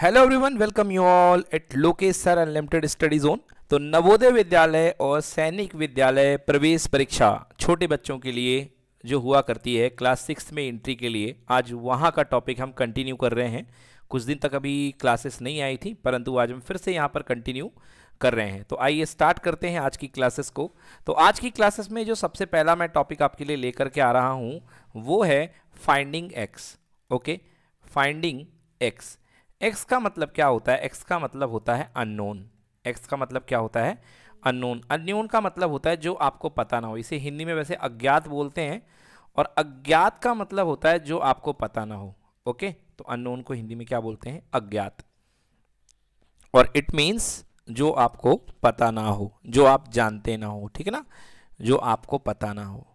Hello everyone welcome you all at Lokesh sir unlimited study zone तो नवोदय विद्यालय और सैनिक विद्यालय प्रवेश परीक्षा छोटे बच्चों के लिए जो हुआ करती है क्लास सिक्स में एंट्री के लिए आज वहाँ का टॉपिक हम कंटिन्यू कर रहे हैं कुछ दिन तक अभी क्लासेस नहीं आई थी परंतु आज हम फिर से यहाँ पर कंटिन्यू कर रहे हैं तो आइए स्टार्ट करते हैं आज की क्लासेस को तो आज की क्लासेस में जो सबसे पहला मैं टॉपिक आपके लिए लेकर के आ रहा हूँ वो है finding x okay finding x x का मतलब क्या होता है एक्स का मतलब होता है अननोन एक्स का मतलब क्या होता है अननोन अननोन का मतलब होता है जो आपको पता ना हो इसे हिंदी में वैसे अज्ञात बोलते हैं और अज्ञात का मतलब होता है जो आपको पता ना हो ओके तो अननोन को हिंदी में क्या बोलते हैं अज्ञात और इट मीन्स जो आपको पता ना हो जो आप जानते ना हो ठीक है ना जो आपको पता ना हो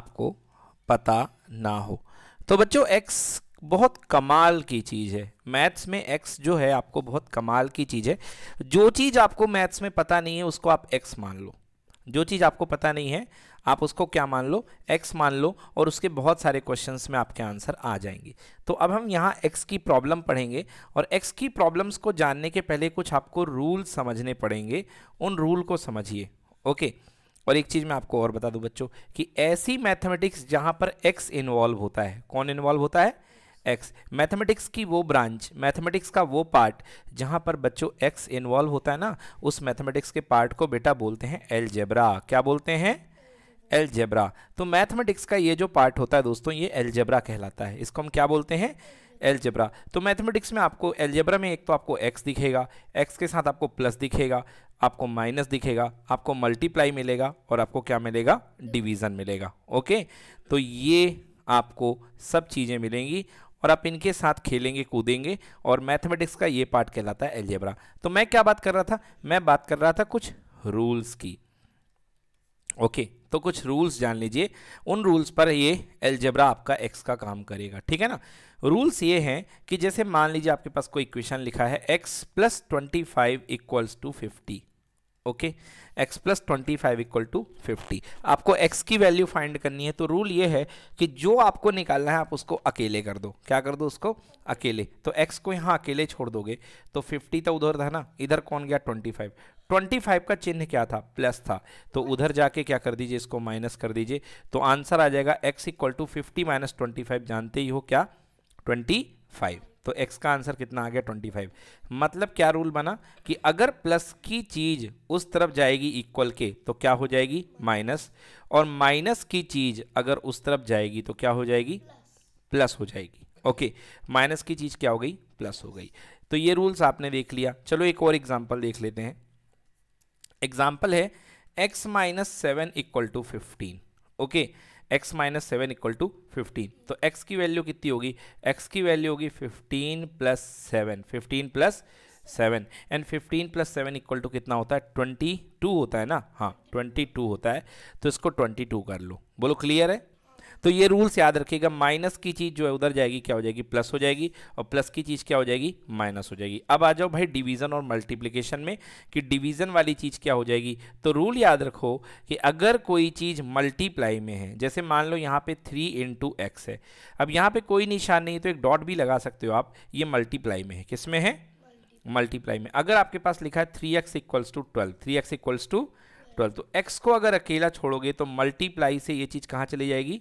आपको पता ना हो तो बच्चों एक्स बहुत कमाल की चीज़ है मैथ्स में एक्स जो है आपको बहुत कमाल की चीज़ है जो चीज़ आपको मैथ्स में पता नहीं है उसको आप एक्स मान लो जो चीज़ आपको पता नहीं है आप उसको क्या मान लो एक्स मान लो और उसके बहुत सारे क्वेश्चंस में आपके आंसर आ जाएंगे तो अब हम यहाँ एक्स की प्रॉब्लम पढ़ेंगे और एक्स की प्रॉब्लम्स को जानने के पहले कुछ आपको रूल समझने पड़ेंगे उन रूल को समझिए ओके और एक चीज़ मैं आपको और बता दूँ बच्चों कि ऐसी मैथमेटिक्स जहाँ पर एक्स इन्वॉल्व होता है कौन इन्वॉल्व होता है एक्स मैथमेटिक्स की वो ब्रांच मैथमेटिक्स का वो पार्ट जहाँ पर बच्चों एक्स इन्वॉल्व होता है ना उस मैथमेटिक्स के पार्ट को बेटा बोलते हैं एलजेब्रा क्या बोलते हैं एलजेब्रा तो मैथमेटिक्स का ये जो पार्ट होता है दोस्तों ये एलजेब्रा कहलाता है इसको हम क्या बोलते हैं एलजेब्रा तो मैथमेटिक्स में आपको एलजेब्रा में एक तो आपको एक्स दिखेगा एक्स के साथ आपको प्लस दिखेगा आपको माइनस दिखेगा आपको मल्टीप्लाई मिलेगा और आपको क्या मिलेगा डिवीज़न मिलेगा ओके तो ये आपको सब चीज़ें मिलेंगी और आप इनके साथ खेलेंगे कूदेंगे और मैथमेटिक्स का ये पार्ट कहलाता है एल्जेब्रा तो मैं क्या बात कर रहा था मैं बात कर रहा था कुछ रूल्स की ओके तो कुछ रूल्स जान लीजिए उन रूल्स पर ये एल्जेब्रा आपका एक्स का काम करेगा ठीक है ना रूल्स ये हैं कि जैसे मान लीजिए आपके पास कोई इक्वेशन लिखा है x plus twenty five equals to fifty okay x plus twenty five equal to fifty आपको एक्स की वैल्यू फाइंड करनी है तो रूल ये है कि जो आपको निकालना है आप उसको अकेले कर दो क्या कर दो उसको अकेले तो एक्स को यहाँ अकेले छोड़ दोगे तो फिफ्टी तो उधर था ना इधर कौन गया ट्वेंटी फाइव ट्वेंटी फाइव का चिन्ह क्या था प्लस था तो उधर जाके क्या कर दीजिए इसको माइनस कर दीजिए तो आंसर आ जाएगा x equal to fifty minus twenty five जानते ही हो क्या ट्वेंटी फाइव तो एक्स का आंसर कितना आ गया ट्वेंटी फाइव मतलब क्या रूल बना कि अगर प्लस की चीज़ उस तरफ जाएगी इक्वल के तो क्या हो जाएगी माइनस और माइनस की चीज़ अगर उस तरफ जाएगी तो क्या हो जाएगी प्लस हो जाएगी ओके माइनस की चीज़ क्या हो गई प्लस हो गई तो ये रूल्स आपने देख लिया चलो एक और एग्जाम्पल देख लेते हैं एग्जाम्पल है x minus seven equal to fifteen okay okay. X minus seven equal to fifteen तो एक्स की वैल्यू कितनी होगी एक्स की वैल्यू होगी fifteen plus seven fifteen plus seven and fifteen plus seven equal to कितना होता है ट्वेंटी टू होता है ना हाँ ट्वेंटी टू होता है तो इसको ट्वेंटी टू कर लो बोलो क्लियर है तो ये रूल्स याद रखिएगा माइनस की चीज़ जो है उधर जाएगी क्या हो जाएगी प्लस हो जाएगी और प्लस की चीज़ क्या हो जाएगी माइनस हो जाएगी अब आ जाओ भाई डिवीज़न और मल्टीप्लीकेशन में कि डिवीज़न वाली चीज़ क्या हो जाएगी तो रूल याद रखो कि अगर कोई चीज़ मल्टीप्लाई में है जैसे मान लो यहाँ पे थ्री इंटू एक्स है अब यहाँ पे कोई निशान नहीं तो एक डॉट भी लगा सकते हो आप ये मल्टीप्लाई में है किस में है मल्टीप्लाई में अगर आपके पास लिखा है three x equals to twelve three x equals to twelve तो एक्स को अगर अकेला छोड़ोगे तो मल्टीप्लाई से ये चीज़ कहाँ चली जाएगी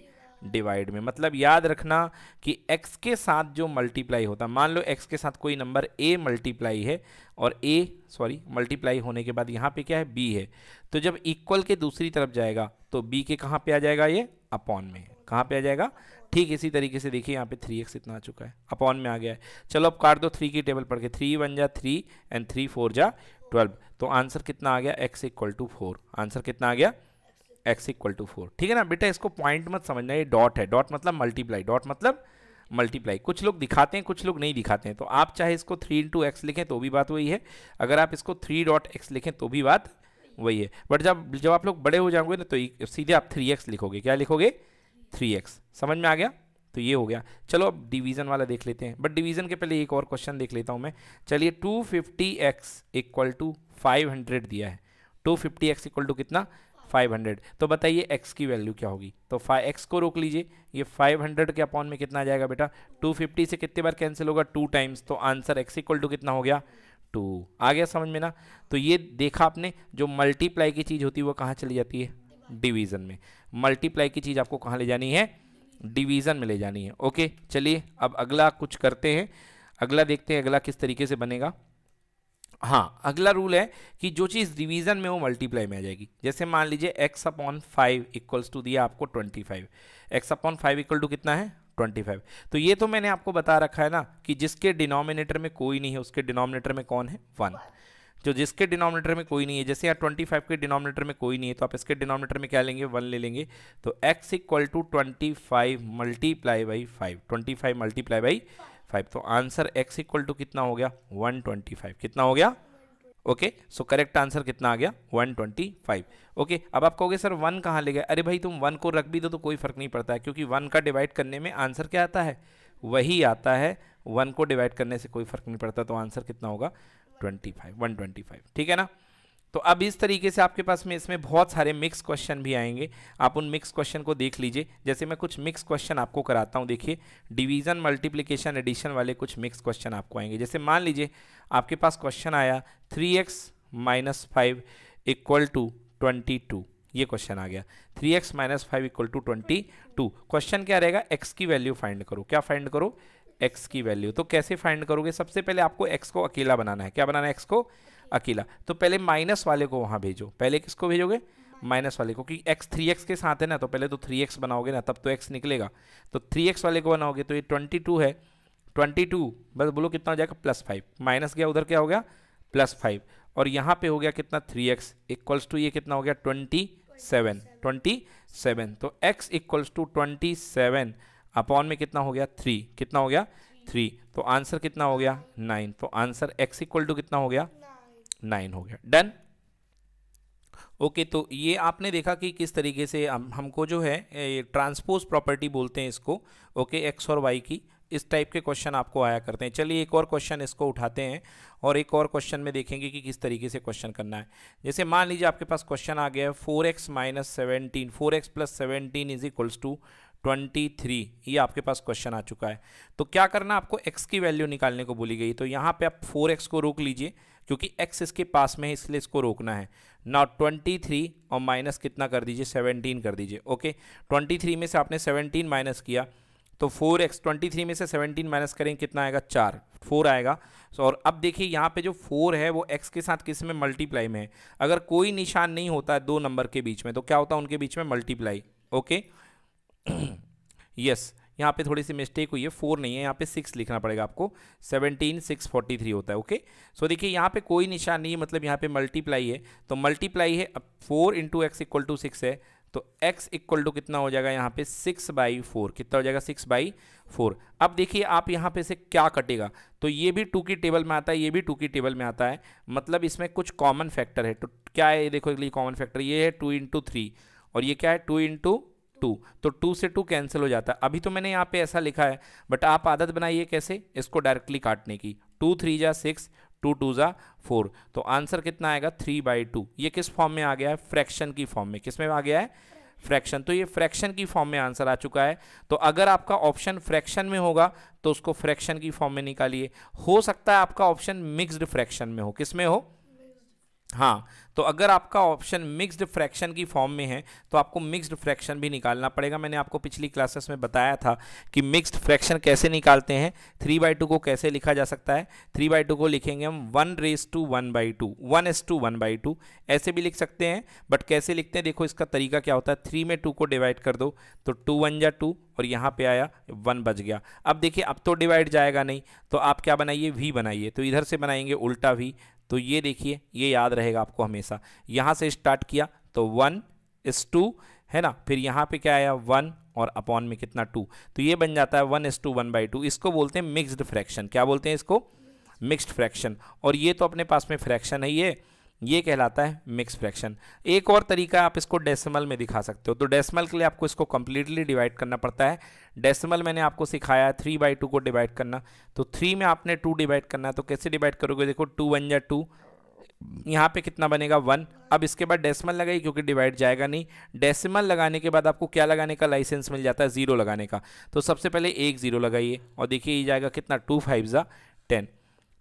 डिवाइड में मतलब याद रखना कि x के साथ जो मल्टीप्लाई होता है मान लो x के साथ कोई नंबर a मल्टीप्लाई है और a सॉरी मल्टीप्लाई होने के बाद यहाँ पे क्या है b है तो जब इक्वल के दूसरी तरफ जाएगा तो b के कहाँ पे आ जाएगा ये अपॉन में कहाँ पे आ जाएगा ठीक इसी तरीके से देखिए यहाँ पे थ्री एक्स इतना आ चुका है अपॉन में आ गया है चलो अब काट दो थ्री की टेबल पढ़ के थ्री वन जा थ्री एंड थ्री फोर जा ट्वेल्व तो आंसर कितना आ गया x equal to four answer कितना आ गया एक्स इक्वल टू फोर ठीक है ना बेटा इसको पॉइंट मत समझना ये डॉट है डॉट मतलब मल्टीप्लाई डॉट मतलब मल्टीप्लाई कुछ लोग दिखाते हैं कुछ लोग नहीं दिखाते हैं तो आप चाहे इसको थ्री इंटू एक्स लिखें तो भी बात वही है अगर आप इसको थ्री डॉट एक्स लिखें तो भी बात वही है बट जब जब आप लोग बड़े हो जाओगे ना तो सीधे आप थ्री एक्स लिखोगे क्या लिखोगे थ्री एक्स समझ में आ गया तो ये हो गया चलो अब डिवीज़न वाला देख लेते हैं बट डिवीज़न के पहले एक और क्वेश्चन देख लेता हूँ मैं चलिए two fifty x equal to five hundred दिया है two fifty x equal to कितना 500 तो बताइए x की वैल्यू क्या होगी तो फाइव एक्स को रोक लीजिए ये 500 के अपॉन में कितना आ जाएगा बेटा 250 से कितने बार कैंसिल होगा टू टाइम्स तो आंसर एक्स इक्वल टू कितना हो गया टू आ गया समझ में ना तो ये देखा आपने जो मल्टीप्लाई की चीज़ होती है वो कहाँ चली जाती है डिवीज़न में मल्टीप्लाई की चीज़ आपको कहाँ ले जानी है डिवीज़न में ले जानी है ओके चलिए अब अगला कुछ करते हैं अगला देखते हैं अगला किस तरीके से बनेगा हाँ अगला रूल है कि जो चीज़ डिवीजन में वो मल्टीप्लाई में आ जाएगी जैसे मान लीजिए x upon five equals to दिया आपको twenty five x upon five equal to कितना है ट्वेंटी फाइव तो ये तो मैंने आपको बता रखा है ना कि जिसके डिनोमिनेटर में कोई नहीं है उसके डिनोमिनेटर में कौन है वन जो जिसके डिनोमिनेटर में कोई नहीं है जैसे यहाँ ट्वेंटी फाइव के डिनोमिनेटर में कोई नहीं है तो आप इसके डिनोमिनेटर में क्या लेंगे वन ले लेंगे तो x equal to twenty five multiply by five twenty five multiply by five तो आंसर एक्स इक्वल टू कितना हो गया वन ट्वेंटी फाइव कितना हो गया ओके सो करेक्ट आंसर कितना आ गया 125 ओके okay, अब आप कहोगे सर वन कहाँ ले गए अरे भाई तुम वन को रख भी दो तो कोई फर्क नहीं पड़ता है क्योंकि वन का डिवाइड करने में आंसर क्या आता है वही आता है वन को डिवाइड करने से कोई फर्क नहीं पड़ता तो आंसर कितना होगा ट्वेंटी फाइव ठीक है ना तो अब इस तरीके से आपके पास में इसमें बहुत सारे मिक्स क्वेश्चन भी आएंगे आप उन मिक्स क्वेश्चन को देख लीजिए जैसे मैं कुछ मिक्स क्वेश्चन आपको कराता हूँ देखिए डिवीजन मल्टीप्लिकेशन एडिशन वाले कुछ मिक्स क्वेश्चन आपको आएंगे जैसे मान लीजिए आपके पास क्वेश्चन आया three x minus five equal to twenty two ये क्वेश्चन आ गया three x minus five equal to twenty two question क्या रहेगा एक्स की वैल्यू फाइंड करो क्या फाइंड करो एक्स की वैल्यू तो कैसे फाइंड करोगे सबसे पहले आपको एक्स को अकेला बनाना है क्या बनाना है एक्स को अकेला तो पहले माइनस वाले को वहाँ भेजो पहले किसको भेजोगे माइनस वाले को क्योंकि एक्स थ्री एक्स के साथ है ना तो पहले तो थ्री एक्स बनाओगे ना तब तो एक्स निकलेगा तो थ्री एक्स वाले को बनाओगे तो ये ट्वेंटी टू है ट्वेंटी टू बस बोलो कितना हो जाएगा प्लस फाइव माइनस गया उधर क्या हो गया प्लस फाइव और यहाँ पे हो गया कितना थ्री एक्स इक्वल्स टू ये कितना हो गया ट्वेंटी सेवन ट्वेंटी सेवन तो x equals to twenty seven upon में कितना हो गया थ्री कितना हो गया थ्री तो आंसर कितना हो गया नाइन तो आंसर एक्स इक्वल टू कितना हो गया नाइन हो गया डन ओके okay, तो ये आपने देखा कि किस तरीके से हम हमको जो है ट्रांसपोज प्रॉपर्टी बोलते हैं इसको ओके okay, एक्स और वाई की इस टाइप के क्वेश्चन आपको आया करते हैं चलिए एक और क्वेश्चन इसको उठाते हैं और एक और क्वेश्चन में देखेंगे कि किस तरीके से क्वेश्चन करना है जैसे मान लीजिए आपके पास क्वेश्चन आ गया है four x minus seventeen four x plus seventeen is equals to twenty three ये आपके पास क्वेश्चन आ चुका है तो क्या करना आपको एक्स की वैल्यू निकालने को बोली गई तो यहाँ पर आप फोर एक्स को रोक लीजिए क्योंकि एक्स इसके पास में है इसलिए इसको रोकना है ना ट्वेंटी थ्री और माइनस कितना कर दीजिए सेवनटीन कर दीजिए ओके ट्वेंटी थ्री में से आपने 17 माइनस किया तो फोर एक्स ट्वेंटी थ्री में से सेवनटीन माइनस करेंगे कितना आएगा चार फोर आएगा और अब देखिए यहाँ पे जो फोर है वो एक्स के साथ किस में मल्टीप्लाई में है अगर कोई निशान नहीं होता है दो नंबर के बीच में तो क्या होता है उनके बीच में मल्टीप्लाई ओके यस यहाँ पे थोड़ी सी मिस्टेक हुई है फोर नहीं है यहाँ पे सिक्स लिखना पड़ेगा आपको सेवनटीन सिक्स फोर्टी थ्री होता है ओके सो देखिए यहाँ पे कोई निशान नहीं है मतलब यहाँ पे मल्टीप्लाई है तो मल्टीप्लाई है अब four into x equal to six है तो x इक्वल टू कितना हो जाएगा यहाँ पे सिक्स बाई फोर कितना हो जाएगा सिक्स बाई फोर अब देखिए आप यहाँ पे से क्या कटेगा तो ये भी टू की टेबल में आता है ये भी टू की टेबल में आता है मतलब इसमें कुछ कॉमन फैक्टर है तो क्या है देखो एक कॉमन फैक्टर ये है टू इंटू थ्री और ये क्या है टू इंटू टू तो टू से टू कैंसिल हो जाता है अभी तो मैंने यहाँ पे ऐसा लिखा है बट आप आदत बनाइए कैसे इसको डायरेक्टली काटने की टू थ्री जा सिक्स टू टू ज़ा फोर तो आंसर कितना आएगा थ्री बाई टू ये किस फॉर्म में आ गया है फ्रैक्शन की फॉर्म में किस में आ गया है फ्रैक्शन तो ये फ्रैक्शन की फॉर्म में आंसर आ चुका है तो अगर आपका ऑप्शन फ्रैक्शन में होगा तो उसको फ्रैक्शन की फॉर्म में निकालिए हो सकता है आपका ऑप्शन मिक्सड फ्रैक्शन में हो किस में हो हाँ तो अगर आपका ऑप्शन मिक्स्ड फ्रैक्शन की फॉर्म में है तो आपको मिक्स्ड फ्रैक्शन भी निकालना पड़ेगा मैंने आपको पिछली क्लासेस में बताया था कि मिक्स्ड फ्रैक्शन कैसे निकालते हैं थ्री बाई टू को कैसे लिखा जा सकता है थ्री बाई टू को लिखेंगे हम वन रेस to one by two one S two one by two ऐसे भी लिख सकते हैं बट कैसे लिखते हैं देखो इसका तरीका क्या होता है थ्री में टू को डिवाइड कर दो तो टू वन या टू और यहाँ पे आया वन बज गया अब देखिए अब तो डिवाइड जाएगा नहीं तो आप क्या बनाइए वी बनाइए तो इधर से बनाएंगे उल्टा वी तो ये देखिए ये याद रहेगा आपको हमेशा यहाँ से स्टार्ट किया तो वन इस टू है ना फिर यहाँ पे क्या आया वन और अपॉन में कितना टू तो ये बन जाता है वन इस टू वन बाई टू इसको बोलते हैं मिक्सड फ्रैक्शन क्या बोलते हैं इसको मिक्सड फ्रैक्शन और ये तो अपने पास में फ्रैक्शन है ये ये कहलाता है मिक्स फ्रैक्शन एक और तरीका आप इसको डेसिमल में दिखा सकते हो तो डेसिमल के लिए आपको इसको कंप्लीटली डिवाइड करना पड़ता है डेसिमल मैंने आपको सिखाया है थ्री बाई टू को डिवाइड करना तो थ्री में आपने टू डिवाइड करना है तो कैसे डिवाइड करोगे देखो टू वन या टू यहाँ पे कितना बनेगा वन अब इसके बाद डेसिमल लगाई क्योंकि डिवाइड जाएगा नहीं डेसिमल लगाने के बाद आपको क्या लगाने का लाइसेंस मिल जाता है ज़ीरो लगाने का तो सबसे पहले एक ज़ीरो लगाइए और देखिए ये जाएगा कितना टू फाइव ज़ा टेन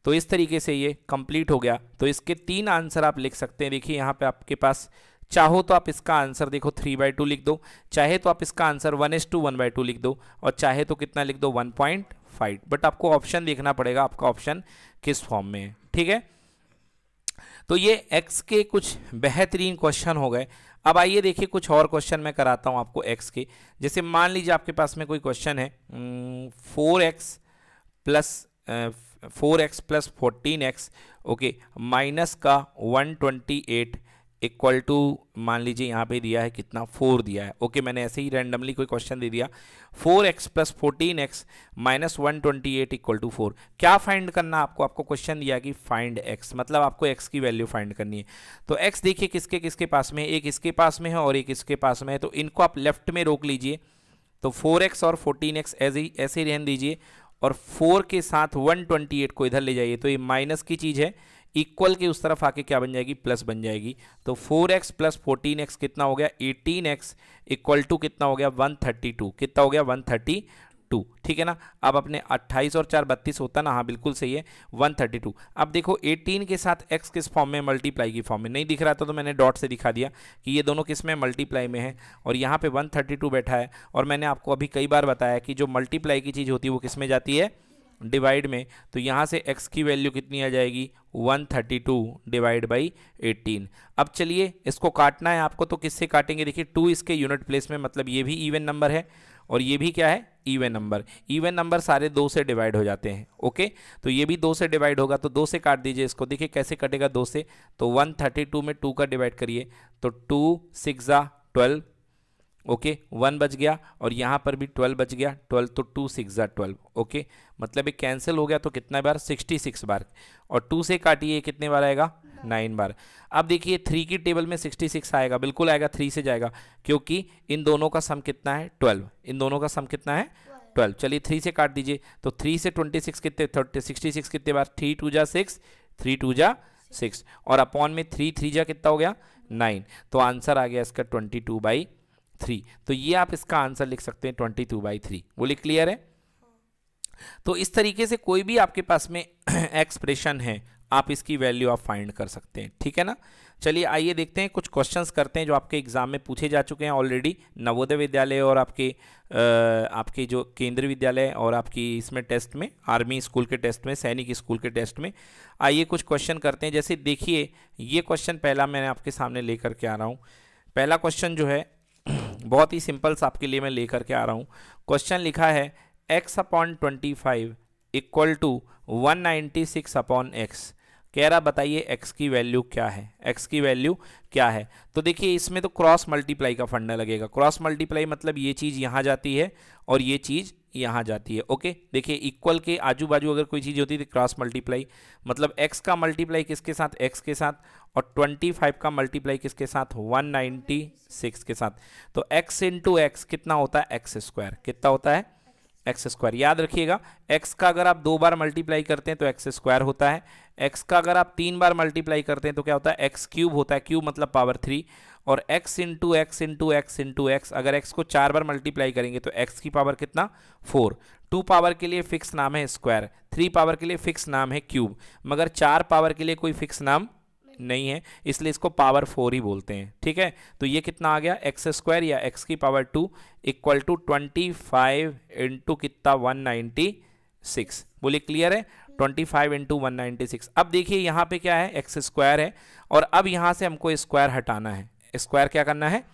तो इस तरीके से ये कंप्लीट हो गया तो इसके तीन आंसर आप लिख सकते हैं देखिए यहाँ पे आपके पास चाहो तो आप इसका आंसर देखो थ्री बाई टू लिख दो चाहे तो आप इसका answer one S two one by two लिख दो और चाहे तो कितना लिख दो वन पॉइंट फाइव बट आपको ऑप्शन देखना पड़ेगा आपका ऑप्शन किस फॉर्म में है ठीक है तो ये एक्स के कुछ बेहतरीन क्वेश्चन हो गए अब आइए देखिए कुछ और क्वेश्चन मैं कराता हूँ आपको एक्स के जैसे मान लीजिए आपके पास में कोई क्वेश्चन है four x plus four x plus fourteen x okay minus का one twenty eight equal to मान लीजिए यहाँ पे दिया है कितना फोर दिया है ओके मैंने ऐसे ही रैंडमली कोई क्वेश्चन दे दिया four x plus fourteen x minus one twenty eight equal to four क्या फाइंड करना आपको आपको क्वेश्चन दिया कि फाइंड एक्स मतलब आपको एक्स की वैल्यू फाइंड करनी है तो एक्स देखिए किसके किसके पास में है एक इसके पास में है और एक इसके पास में है तो इनको आप लेफ्ट में रोक लीजिए तो फोर एक्स और फोर्टीन एक्स ऐसे ही ऐसे ही रहने दीजिए और फोर के साथ वन ट्वेंटी एट को इधर ले जाइए तो ये माइनस की चीज़ है इक्वल के उस तरफ आके क्या बन जाएगी प्लस बन जाएगी तो 4x प्लस फोर्टीन कितना हो गया 18x इक्वल टू कितना हो गया 132 कितना हो गया थर्टी टू ठीक है ना अब अपने अट्ठाईस और चार बत्तीस होता ना हाँ बिल्कुल सही है वन थर्टी टू अब देखो एटीन के साथ एक्स किस फॉर्म में मल्टीप्लाई की फॉर्म में नहीं दिख रहा था तो मैंने डॉट से दिखा दिया कि ये दोनों किस में मल्टीप्लाई में है और यहाँ पे वन थर्टी टू बैठा है और मैंने आपको अभी कई बार बताया कि जो मल्टीप्लाई की चीज़ होती है वो किस में जाती है डिवाइड में तो यहाँ से एक्स की वैल्यू कितनी आ जाएगी 132 डिवाइड बाई 18 अब चलिए इसको काटना है आपको तो किससे काटेंगे देखिए टू इसके यूनिट प्लेस में मतलब ये भी इवन नंबर है और ये भी क्या है ईवन नंबर ईवन नंबर सारे दो से डिवाइड हो जाते हैं ओके तो ये भी दो से डिवाइड होगा तो दो से काट दीजिए इसको देखिए कैसे कटेगा दो से तो 132 में टू का डिवाइड करिए तो टू सिक्स ज़ा ट्वेल्व ओके वन बच गया और यहाँ पर भी ट्वेल्व बच गया ट्वेल्व तो टू सिक्स ज़ा ट्वेल्व ओके मतलब ये कैंसिल हो गया तो कितना बार सिक्सटी सिक्स बार और टू से काटिए कितने बार आएगा नाइन बार अब देखिए थ्री की टेबल में सिक्सटी सिक्स आएगा बिल्कुल आएगा थ्री से जाएगा क्योंकि इन दोनों का सम कितना है ट्वेल्व इन दोनों का सम कितना है ट्वेल्व चलिए थ्री से काट दीजिए तो थ्री से ट्वेंटी सिक्स कितने थर्टी सिक्सटी सिक्स कितने बार थ्री टू जा सिक्स थ्री टू जा सिक्स और अपॉन में थ्री थ्री जा कितना हो गया नाइन तो आंसर आ गया इसका ट्वेंटी टू बाई थ्री तो ये आप इसका आंसर लिख सकते हैं ट्वेंटी टू बाई थ्री बोले क्लियर है तो इस तरीके से कोई भी आपके पास में एक्सप्रेशन है आप इसकी वैल्यू आप फाइंड कर सकते हैं ठीक है ना चलिए आइए देखते हैं कुछ क्वेश्चंस करते हैं जो आपके एग्जाम में पूछे जा चुके हैं ऑलरेडी नवोदय विद्यालय और आपके आ, आपके जो केंद्रीय विद्यालय और आपकी इसमें टेस्ट में आर्मी स्कूल के टेस्ट में सैनिक स्कूल के टेस्ट में आइए कुछ क्वेश्चन करते हैं जैसे देखिए ये क्वेश्चन पहला मैंने आपके सामने लेकर के आ रहा हूँ पहला क्वेश्चन जो है बहुत ही सा आपके लिए मैं लेकर के आ रहा हूँ क्वेश्चन लिखा है x upon twenty five equal to one ninety six upon x कह रहा बताइए एक्स की वैल्यू क्या है एक्स की वैल्यू क्या है तो देखिए इसमें तो क्रॉस मल्टीप्लाई का फंडा लगेगा क्रॉस मल्टीप्लाई मतलब ये चीज़ यहाँ जाती है और ये चीज़ यहाँ जाती है ओके देखिए इक्वल के आजू बाजू अगर कोई चीज़ होती है तो क्रॉस मल्टीप्लाई मतलब एक्स का मल्टीप्लाई किसके साथ एक्स के साथ और 25 का मल्टीप्लाई किसके साथ 196 के साथ तो एक्स इंटू एक्स कितना होता है एक्स स्क्वायर कितना होता है एक्स स्क्वायर याद रखिएगा एक्स का अगर आप दो बार मल्टीप्लाई करते हैं तो एक्स स्क्वायर होता है एक्स का अगर आप तीन बार मल्टीप्लाई करते हैं तो क्या होता है एक्स क्यूब होता है क्यूब मतलब पावर थ्री और x into x into x into x अगर x को चार बार मल्टीप्लाई करेंगे तो x की पावर कितना फोर टू पावर के लिए फिक्स नाम है स्क्वायर थ्री पावर के लिए फिक्स नाम है क्यूब मगर चार पावर के लिए कोई फिक्स नाम नहीं है इसलिए इसको पावर फोर ही बोलते हैं ठीक है तो ये कितना आ गया एक्स स्क्वायर या एक्स की power two equal to twenty five into कितना वन नाइन्टी सिक्स बोलिए क्लियर है twenty five into one ninety six अब देखिए यहाँ पे क्या है एक्स स्क्वायर है और अब यहाँ से हमको स्क्वायर हटाना है स्क्वायर क्या करना है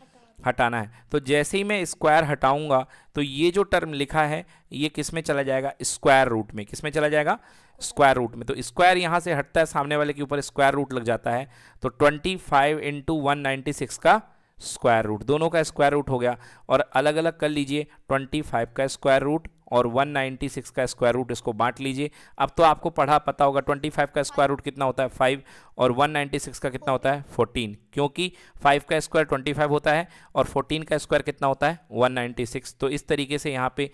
हटाना है तो जैसे ही मैं स्क्वायर हटाऊंगा तो ये जो टर्म लिखा है ये किस में चला जाएगा स्क्वायर रूट में किस में चला जाएगा स्क्वायर रूट में तो स्क्वायर यहाँ से हटता है सामने वाले के ऊपर स्क्वायर रूट लग जाता है तो twenty five into one ninety six का स्क्वायर रूट दोनों का स्क्वायर रूट हो गया और अलग अलग कर लीजिए 25 का स्क्वायर रूट और 196 का स्क्वायर रूट इसको बांट लीजिए अब तो आपको पढ़ा पता होगा 25 का स्क्वायर रूट कितना होता है 5 और 196 का कितना होता है 14 क्योंकि 5 का स्क्वायर 25 होता है और 14 का स्क्वायर कितना होता है 196 तो इस तरीके से यहाँ पे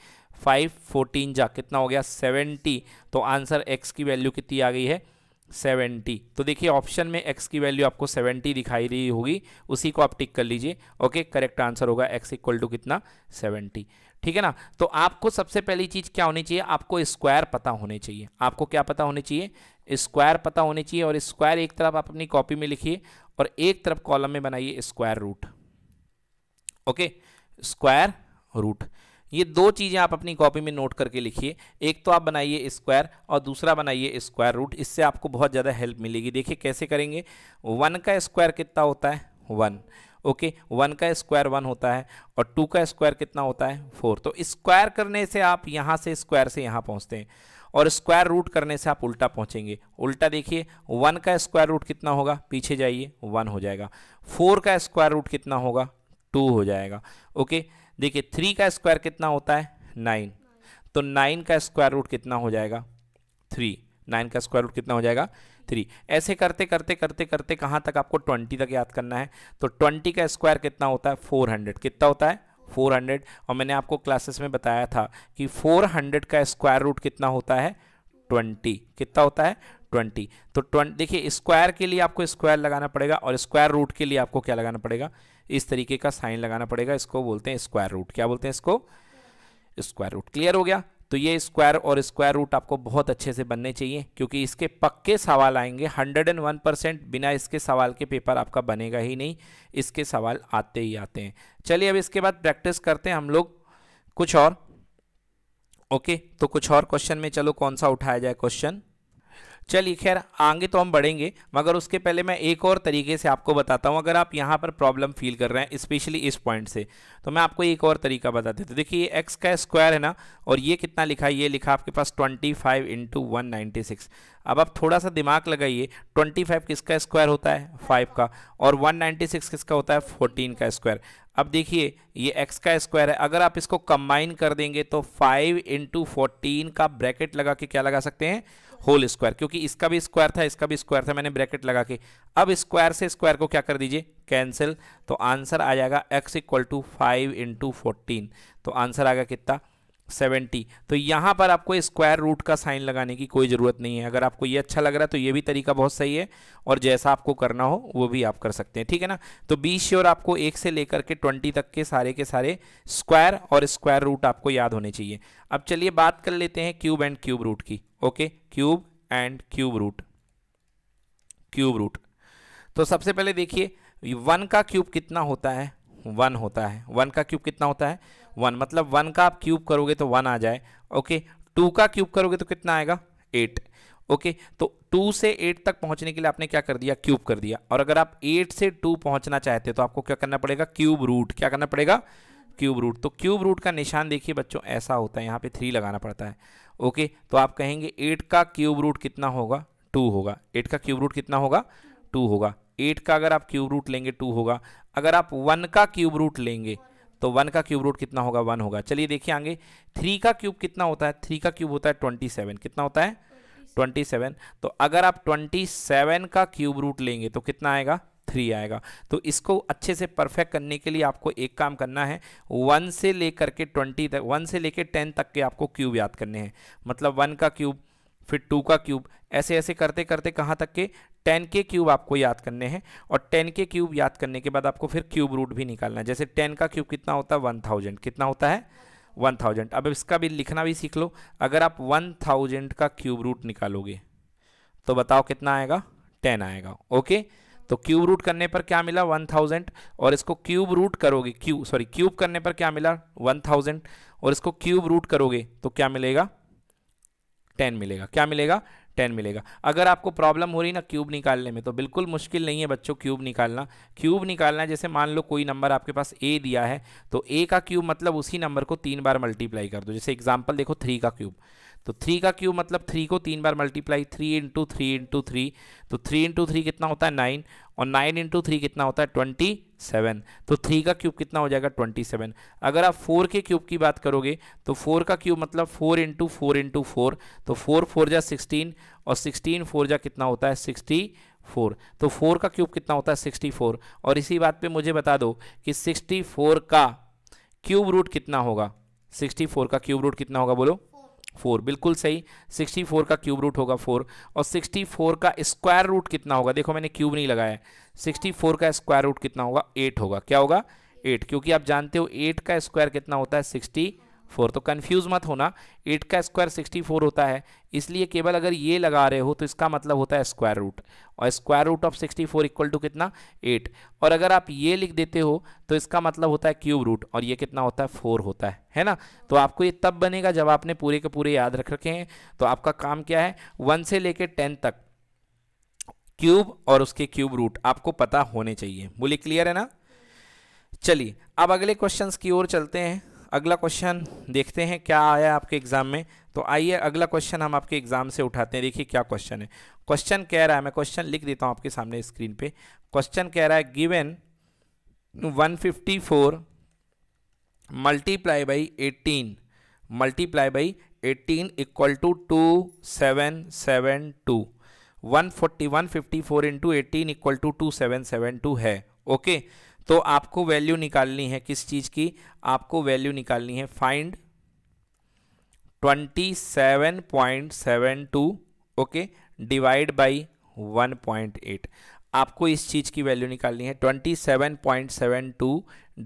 5 14 जा कितना हो गया 70 तो आंसर x की वैल्यू कितनी आ गई है सेवेंटी तो देखिए ऑप्शन में एक्स की वैल्यू आपको सेवेंटी दिखाई रही होगी उसी को आप टिक कर लीजिए ओके करेक्ट आंसर होगा एक्स इक्वल टू कितना सेवेंटी ठीक है ना तो आपको सबसे पहली चीज़ क्या होनी चाहिए आपको स्क्वायर पता होने चाहिए आपको क्या पता होने चाहिए स्क्वायर पता होने चाहिए और स्क्वायर एक तरफ आप अपनी कॉपी में लिखिए और एक तरफ कॉलम में बनाइए square root okay square root ये दो चीज़ें आप अपनी कॉपी में नोट करके लिखिए एक तो आप बनाइए स्क्वायर और दूसरा बनाइए स्क्वायर रूट इससे आपको बहुत ज़्यादा हेल्प मिलेगी देखिए कैसे करेंगे वन का स्क्वायर कितना होता है वन ओके वन का स्क्वायर वन होता है और टू का स्क्वायर कितना होता है फोर तो स्क्वायर करने से आप यहाँ से स्क्वायर से यहाँ पहुँचते हैं और स्क्वायर रूट करने से आप उल्टा पहुँचेंगे उल्टा देखिए वन का स्क्वायर रूट कितना होगा पीछे जाइए वन हो जाएगा फोर का स्क्वायर रूट कितना होगा टू हो जाएगा ओके okay? देखिए थ्री का स्क्वायर कितना होता है नाइन तो नाइन का स्क्वायर रूट कितना हो जाएगा थ्री नाइन का स्क्वायर रूट कितना हो जाएगा थ्री ऐसे करते करते करते करते कहाँ तक आपको ट्वेंटी तक याद करना है तो ट्वेंटी का स्क्वायर कितना होता है फोर हंड्रेड कितना होता है फोर हंड्रेड और मैंने आपको क्लासेस में बताया था कि फोर हंड्रेड का स्क्वायर रूट कितना होता है ट्वेंटी कितना होता है ट्वेंटी तो ट्वेंटी देखिए स्क्वायर के लिए आपको स्क्वायर लगाना पड़ेगा और स्क्वायर रूट के लिए आपको क्या लगाना पड़ेगा इस तरीके का साइन लगाना पड़ेगा इसको बोलते हैं स्क्वायर रूट क्या बोलते हैं इसको स्क्वायर रूट क्लियर हो गया तो ये स्क्वायर और स्क्वायर रूट आपको बहुत अच्छे से बनने चाहिए क्योंकि इसके पक्के सवाल आएंगे 101 परसेंट बिना इसके सवाल के पेपर आपका बनेगा ही नहीं इसके सवाल आते ही आते हैं चलिए अब इसके बाद प्रैक्टिस करते हैं हम लोग कुछ और ओके तो कुछ और क्वेश्चन में चलो कौन सा उठाया जाए क्वेश्चन चलिए खैर आगे तो हम बढ़ेंगे मगर उसके पहले मैं एक और तरीके से आपको बताता हूँ अगर आप यहाँ पर प्रॉब्लम फील कर रहे हैं स्पेशली इस पॉइंट से तो मैं आपको एक और तरीका बता देता हूँ देखिए ये एक्स का स्क्वायर है ना और ये कितना लिखा है ये लिखा आपके पास twenty five into one ninety six अब आप थोड़ा सा दिमाग लगाइए ट्वेंटी फाइव किसका स्क्वायर होता है फाइव का और वन नाइन्टी सिक्स किसका होता है फोर्टीन का स्क्वायर अब देखिए ये x का स्क्वायर है अगर आप इसको कंबाइन कर देंगे तो 5 इंटू फोर्टीन का ब्रैकेट लगा के क्या लगा सकते हैं होल स्क्वायर क्योंकि इसका भी स्क्वायर था इसका भी स्क्वायर था मैंने ब्रैकेट लगा के अब स्क्वायर से स्क्वायर को क्या कर दीजिए कैंसिल तो आंसर आ जाएगा x equal to five into fourteen तो आंसर आ गया कितना सेवेंटी तो यहाँ पर आपको स्क्वायर रूट का साइन लगाने की कोई ज़रूरत नहीं है अगर आपको ये अच्छा लग रहा है तो ये भी तरीका बहुत सही है और जैसा आपको करना हो वो भी आप कर सकते हैं ठीक है ना तो बी श्योर आपको एक से लेकर के ट्वेंटी तक के सारे के सारे स्क्वायर और स्क्वायर रूट आपको याद होने चाहिए अब चलिए बात कर लेते हैं क्यूब एंड क्यूब रूट की okay cube and cube root cube root तो सबसे पहले देखिए वन का क्यूब कितना होता है वन होता है वन का क्यूब कितना होता है वन मतलब वन का आप क्यूब करोगे तो वन आ जाए ओके टू का क्यूब करोगे तो कितना आएगा एट ओके तो टू से एट तक पहुंचने के लिए आपने क्या कर दिया क्यूब कर दिया और अगर आप एट से टू पहुंचना चाहते हो तो आपको क्या करना पड़ेगा क्यूब रूट क्या करना पड़ेगा क्यूब रूट तो क्यूब रूट का निशान देखिए बच्चों ऐसा होता है यहाँ पे थ्री लगाना पड़ता है ओके तो आप कहेंगे एट का क्यूब रूट कितना होगा टू होगा एट का क्यूब रूट कितना होगा टू होगा एट का अगर आप क्यूब रूट लेंगे टू होगा अगर आप वन का क्यूब रूट लेंगे तो वन का क्यूब रूट कितना होगा वन होगा चलिए देखिए आगे थ्री का क्यूब कितना होता है थ्री का क्यूब होता है ट्वेंटी सेवन कितना होता है ट्वेंटी सेवन तो अगर आप ट्वेंटी सेवन का क्यूब रूट लेंगे तो कितना आएगा थ्री आएगा तो इसको अच्छे से परफेक्ट करने के लिए आपको एक काम करना है वन से लेकर के ट्वेंटी तक वन से लेकर टेन तक के आपको क्यूब याद करने हैं मतलब वन का क्यूब फिर टू का क्यूब ऐसे ऐसे करते करते कहाँ तक के टेन के क्यूब आपको याद करने हैं और टेन के क्यूब याद करने के बाद आपको फिर क्यूब रूट भी निकालना है जैसे टेन का क्यूब कितना होता है वन थाउजेंड कितना होता है वन थाउजेंड अब इसका भी लिखना भी सीख लो अगर आप वन थाउजेंड का क्यूब रूट निकालोगे तो बताओ कितना आएगा टेन आएगा ओके तो क्यूब रूट करने पर क्या मिला वन थाउजेंड और इसको क्यूब रूट करोगे क्यू सॉरी क्यूब करने पर क्या मिला वन थाउजेंड और इसको क्यूब रूट करोगे तो क्या मिलेगा टेन मिलेगा क्या मिलेगा टेन मिलेगा अगर आपको प्रॉब्लम हो रही ना क्यूब निकालने में तो बिल्कुल मुश्किल नहीं है बच्चों क्यूब निकालना क्यूब निकालना जैसे मान लो कोई नंबर आपके पास ए दिया है तो ए का क्यूब मतलब उसी नंबर को तीन बार मल्टीप्लाई कर दो जैसे एग्जाम्पल देखो थ्री का क्यूब तो थ्री का क्यूब मतलब थ्री को तीन बार multiply three into three into three तो थ्री इंटू थ्री कितना होता है नाइन और नाइन इंटू थ्री कितना होता है ट्वेंटी सेवन तो थ्री का क्यूब कितना हो जाएगा ट्वेंटी सेवन अगर आप फोर के क्यूब की बात करोगे तो फोर का क्यूब मतलब four into four into four तो फोर फोर जा सिक्सटीन और सिक्सटीन फोर जा कितना होता है सिक्सटी फोर तो फोर का क्यूब कितना होता है सिक्सटी फोर और इसी बात पे मुझे बता दो कि सिक्सटी फोर का क्यूब रूट कितना होगा सिक्सटी फोर का क्यूब रूट कितना होगा बोलो फोर बिल्कुल सही सिक्सटी फोर का क्यूब रूट होगा फोर और सिक्सटी फोर का स्क्वायर रूट कितना होगा देखो मैंने क्यूब नहीं लगाया सिक्सटी फोर का स्क्वायर रूट कितना होगा एट होगा क्या होगा एट क्योंकि आप जानते हो एट का स्क्वायर कितना होता है सिक्सटी फोर तो कन्फ्यूज मत होना एट का स्क्वायर सिक्सटी फोर होता है इसलिए केवल अगर ये लगा रहे हो तो इसका मतलब होता है स्क्वायर रूट और square root of sixty four equal to कितना एट और अगर आप ये लिख देते हो तो इसका मतलब होता है क्यूब रूट और ये कितना होता है फोर होता है है ना तो आपको ये तब बनेगा जब आपने पूरे के पूरे याद रख रखे हैं तो आपका काम क्या है वन से लेकर टेन तक क्यूब और उसके क्यूब रूट आपको पता होने चाहिए बोलिए क्लियर है ना चलिए अब अगले क्वेश्चंस की ओर चलते हैं अगला क्वेश्चन देखते हैं क्या आया आपके एग्ज़ाम में तो आइए अगला क्वेश्चन हम आपके एग्ज़ाम से उठाते हैं देखिए क्या क्वेश्चन है क्वेश्चन कह रहा है मैं क्वेश्चन लिख देता हूँ आपके सामने स्क्रीन पे क्वेश्चन कह रहा है given 154 multiply by 18 multiply by 18 equal to two seven seven two one forty one fifty four into eighteen equal to two seven seven two है ओके okay? तो आपको वैल्यू निकालनी है किस चीज़ की आपको वैल्यू निकालनी है find twenty seven point seven two okay divide by one point eight आपको इस चीज़ की वैल्यू निकालनी है 27.72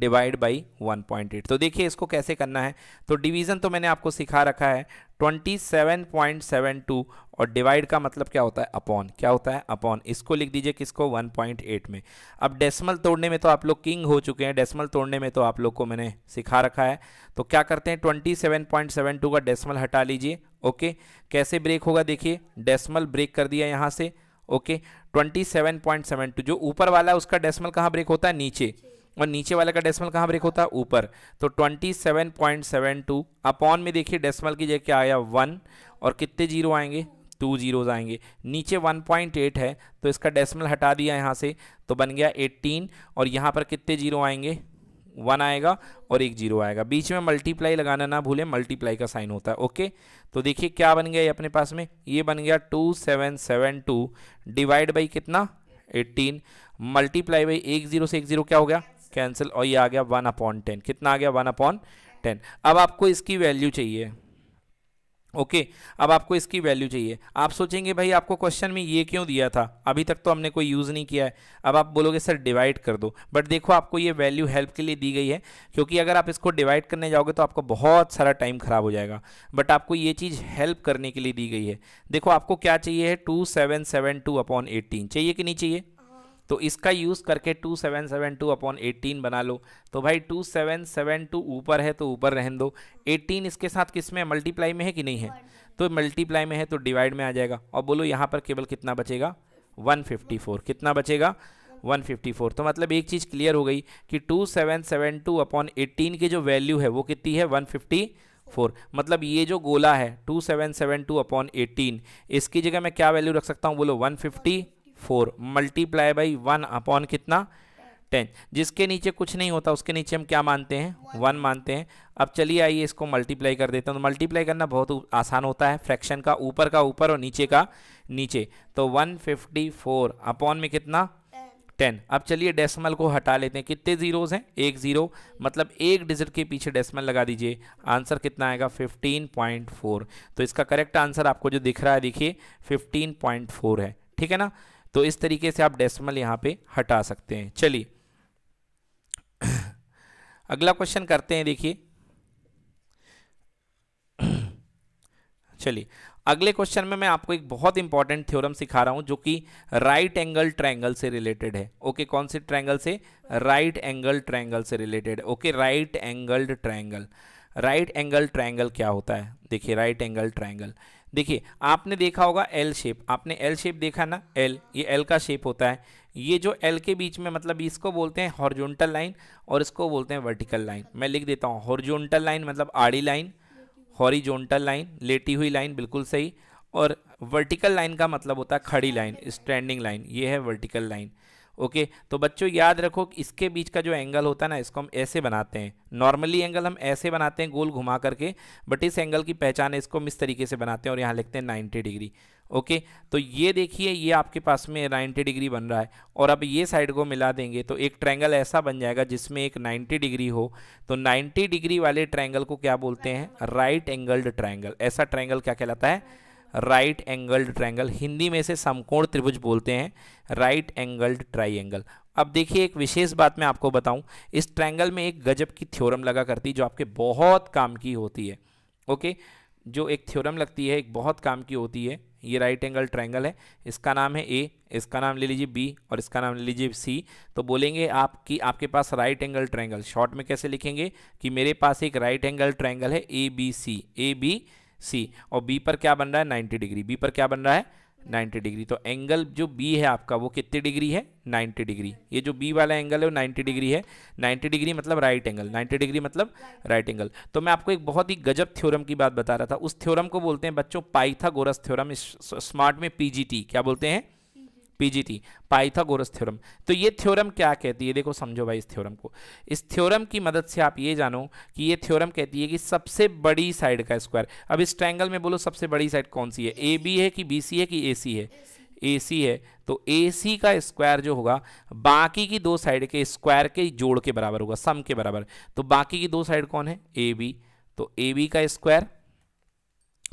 डिवाइड बाई 1.8 तो देखिए इसको कैसे करना है तो डिवीज़न तो मैंने आपको सिखा रखा है 27.72 और डिवाइड का मतलब क्या होता है अपॉन क्या होता है अपॉन इसको लिख दीजिए किसको 1.8 में अब डेसिमल तोड़ने में तो आप लोग किंग हो चुके हैं डेसिमल तोड़ने में तो आप लोग को मैंने सिखा रखा है तो क्या करते हैं 27.72 का डेसिमल हटा लीजिए ओके कैसे ब्रेक होगा देखिए डेसिमल ब्रेक कर दिया यहाँ से ओके 27.72 जो ऊपर वाला है उसका डेसिमल कहाँ ब्रेक होता है नीचे और नीचे वाले का डेसिमल कहाँ ब्रेक होता है ऊपर तो 27.72 अपॉन में देखिए डेसिमल की जगह क्या आया वन और कितने जीरो आएंगे टू जीरोज आएंगे नीचे 1.8 है तो इसका डेसिमल हटा दिया यहाँ से तो बन गया 18 और यहाँ पर कितने जीरो आएंगे वन आएगा और एक जीरो आएगा बीच में मल्टीप्लाई लगाना ना भूलें मल्टीप्लाई का साइन होता है ओके तो देखिए क्या बन गया ये अपने पास में ये बन गया two seven seven two divide by कितना एट्टीन मल्टीप्लाई बाई एक जीरो से एक जीरो क्या हो गया कैंसिल और ये आ गया वन अपॉन टेन कितना आ गया वन अपॉन टेन अब आपको इसकी वैल्यू चाहिए ओके okay, अब आपको इसकी वैल्यू चाहिए आप सोचेंगे भाई आपको क्वेश्चन में ये क्यों दिया था अभी तक तो हमने कोई यूज़ नहीं किया है अब आप बोलोगे सर डिवाइड कर दो बट देखो आपको ये वैल्यू हेल्प के लिए दी गई है क्योंकि अगर आप इसको डिवाइड करने जाओगे तो आपका बहुत सारा टाइम ख़राब हो जाएगा बट आपको ये चीज़ हेल्प करने के लिए दी गई है देखो आपको क्या चाहिए है two seven seven two upon eighteen चाहिए कि नहीं चाहिए तो इसका यूज़ करके two seven seven two upon eighteen बना लो तो भाई टू सेवन सेवन टू ऊपर है तो ऊपर रहन दो एटीन इसके साथ किस में मल्टीप्लाई में है कि नहीं है तो मल्टीप्लाई में है तो डिवाइड में आ जाएगा और बोलो यहाँ पर केवल कितना बचेगा 154 कितना बचेगा 154 तो मतलब एक चीज़ क्लियर हो गई कि 2772 अपॉन एटीन की जो वैल्यू है वो कितनी है 154 मतलब ये जो गोला है 2772 अपॉन एटीन इसकी जगह मैं क्या वैल्यू रख सकता हूँ बोलो fifty four multiply by one upon कितना टेन जिसके नीचे कुछ नहीं होता उसके नीचे हम क्या मानते हैं वन मानते हैं अब चलिए आइए इसको मल्टीप्लाई कर देते हैं तो मल्टीप्लाई करना बहुत आसान होता है फ्रैक्शन का ऊपर का ऊपर और नीचे का नीचे तो वन फिफ्टी फोर अपॉन में कितना टेन अब चलिए डेसिमल को हटा लेते हैं कितने जीरोज़ हैं एक ज़ीरो मतलब एक डिजिट के पीछे डेसिमल लगा दीजिए आंसर कितना आएगा 15.4 तो इसका करेक्ट आंसर आपको जो दिख रहा है देखिए 15.4 है ठीक है ना तो इस तरीके से आप डेसिमल यहाँ पे हटा सकते हैं चलिए अगला क्वेश्चन करते हैं देखिए चलिए अगले क्वेश्चन में मैं आपको एक बहुत इंपॉर्टेंट थ्योरम सिखा रहा हूं जो कि राइट एंगल ट्रायंगल से रिलेटेड है ओके कौन से ट्रायंगल से राइट एंगल ट्रायंगल से related okay right angled triangle right angle triangle क्या होता है देखिए राइट एंगल ट्रायंगल देखिए आपने देखा होगा एल शेप आपने एल शेप देखा ना एल ये एल का शेप होता है ये जो एल के बीच में मतलब इसको बोलते हैं हॉर्जोनटल लाइन और इसको बोलते हैं वर्टिकल लाइन मैं लिख देता हूँ हॉर्जोनटल लाइन मतलब आड़ी लाइन हॉरिजोंटल लाइन लेटी हुई लाइन बिल्कुल सही और वर्टिकल लाइन का मतलब होता है खड़ी लाइन स्टैंडिंग लाइन ये है वर्टिकल लाइन ओके तो बच्चों याद रखो कि इसके बीच का जो एंगल होता है ना इसको हम ऐसे बनाते हैं नॉर्मली एंगल हम ऐसे बनाते हैं गोल घुमा करके बट इस एंगल की पहचान है इसको हम इस तरीके से बनाते हैं और यहाँ लिखते हैं नाइन्टी डिग्री ओके तो ये देखिए ये आपके पास में नाइन्टी डिग्री बन रहा है और अब ये साइड को मिला देंगे तो एक ट्रैंगल ऐसा बन जाएगा जिसमें एक नाइन्टी डिग्री हो तो नाइन्टी डिग्री वाले ट्रैंगल को क्या बोलते हैं राइट एंगल्ड ट्राइंगल ऐसा ट्रैंगल क्या कहलाता है राइट एंगल्ड ट्राइंगल हिंदी में इसे समकोण त्रिभुज बोलते हैं राइट एंगल्ड ट्राइंगल अब देखिए एक विशेष बात मैं आपको बताऊं इस ट्राइंगल में एक गजब की थ्योरम लगा करती जो आपके बहुत काम की होती है ओके जो एक थ्योरम लगती है एक बहुत काम की होती है ये राइट एंगल ट्राइंगल है इसका नाम है ए इसका नाम ले लीजिए बी और इसका नाम ले लीजिए सी तो बोलेंगे आप कि आपके पास राइट एंगल ट्राइंगल शॉर्ट में कैसे लिखेंगे कि मेरे पास एक राइट एंगल ट्राइंगल है A B C A B C और बी पर क्या बन रहा है 90 डिग्री बी पर क्या बन रहा है 90 डिग्री तो एंगल जो बी है आपका वो कितनी डिग्री है 90 डिग्री ये जो बी वाला एंगल है वो 90 डिग्री है 90 डिग्री मतलब राइट एंगल 90 डिग्री मतलब राइट एंगल तो मैं आपको एक बहुत ही गजब थ्योरम की बात बता रहा था उस थ्योरम को बोलते हैं बच्चों पाइथागोरस थ्योरम स्मार्ट में पीजीटी क्या बोलते हैं पीजीटी पाइथागोरस थ्योरम तो ये थ्योरम क्या कहती है देखो समझो भाई इस थ्योरम को इस थ्योरम की मदद से आप ये जानो कि ये थ्योरम कहती है कि सबसे बड़ी साइड का स्क्वायर अब इस ट्रैंगल में बोलो सबसे बड़ी साइड कौन सी है ए बी है कि बी सी है कि ए सी है ए सी है तो ए सी का स्क्वायर जो होगा बाकी की दो साइड के स्क्वायर के जोड़ के बराबर होगा सम के बराबर तो बाकी की दो साइड कौन है ए बी तो ए बी का स्क्वायर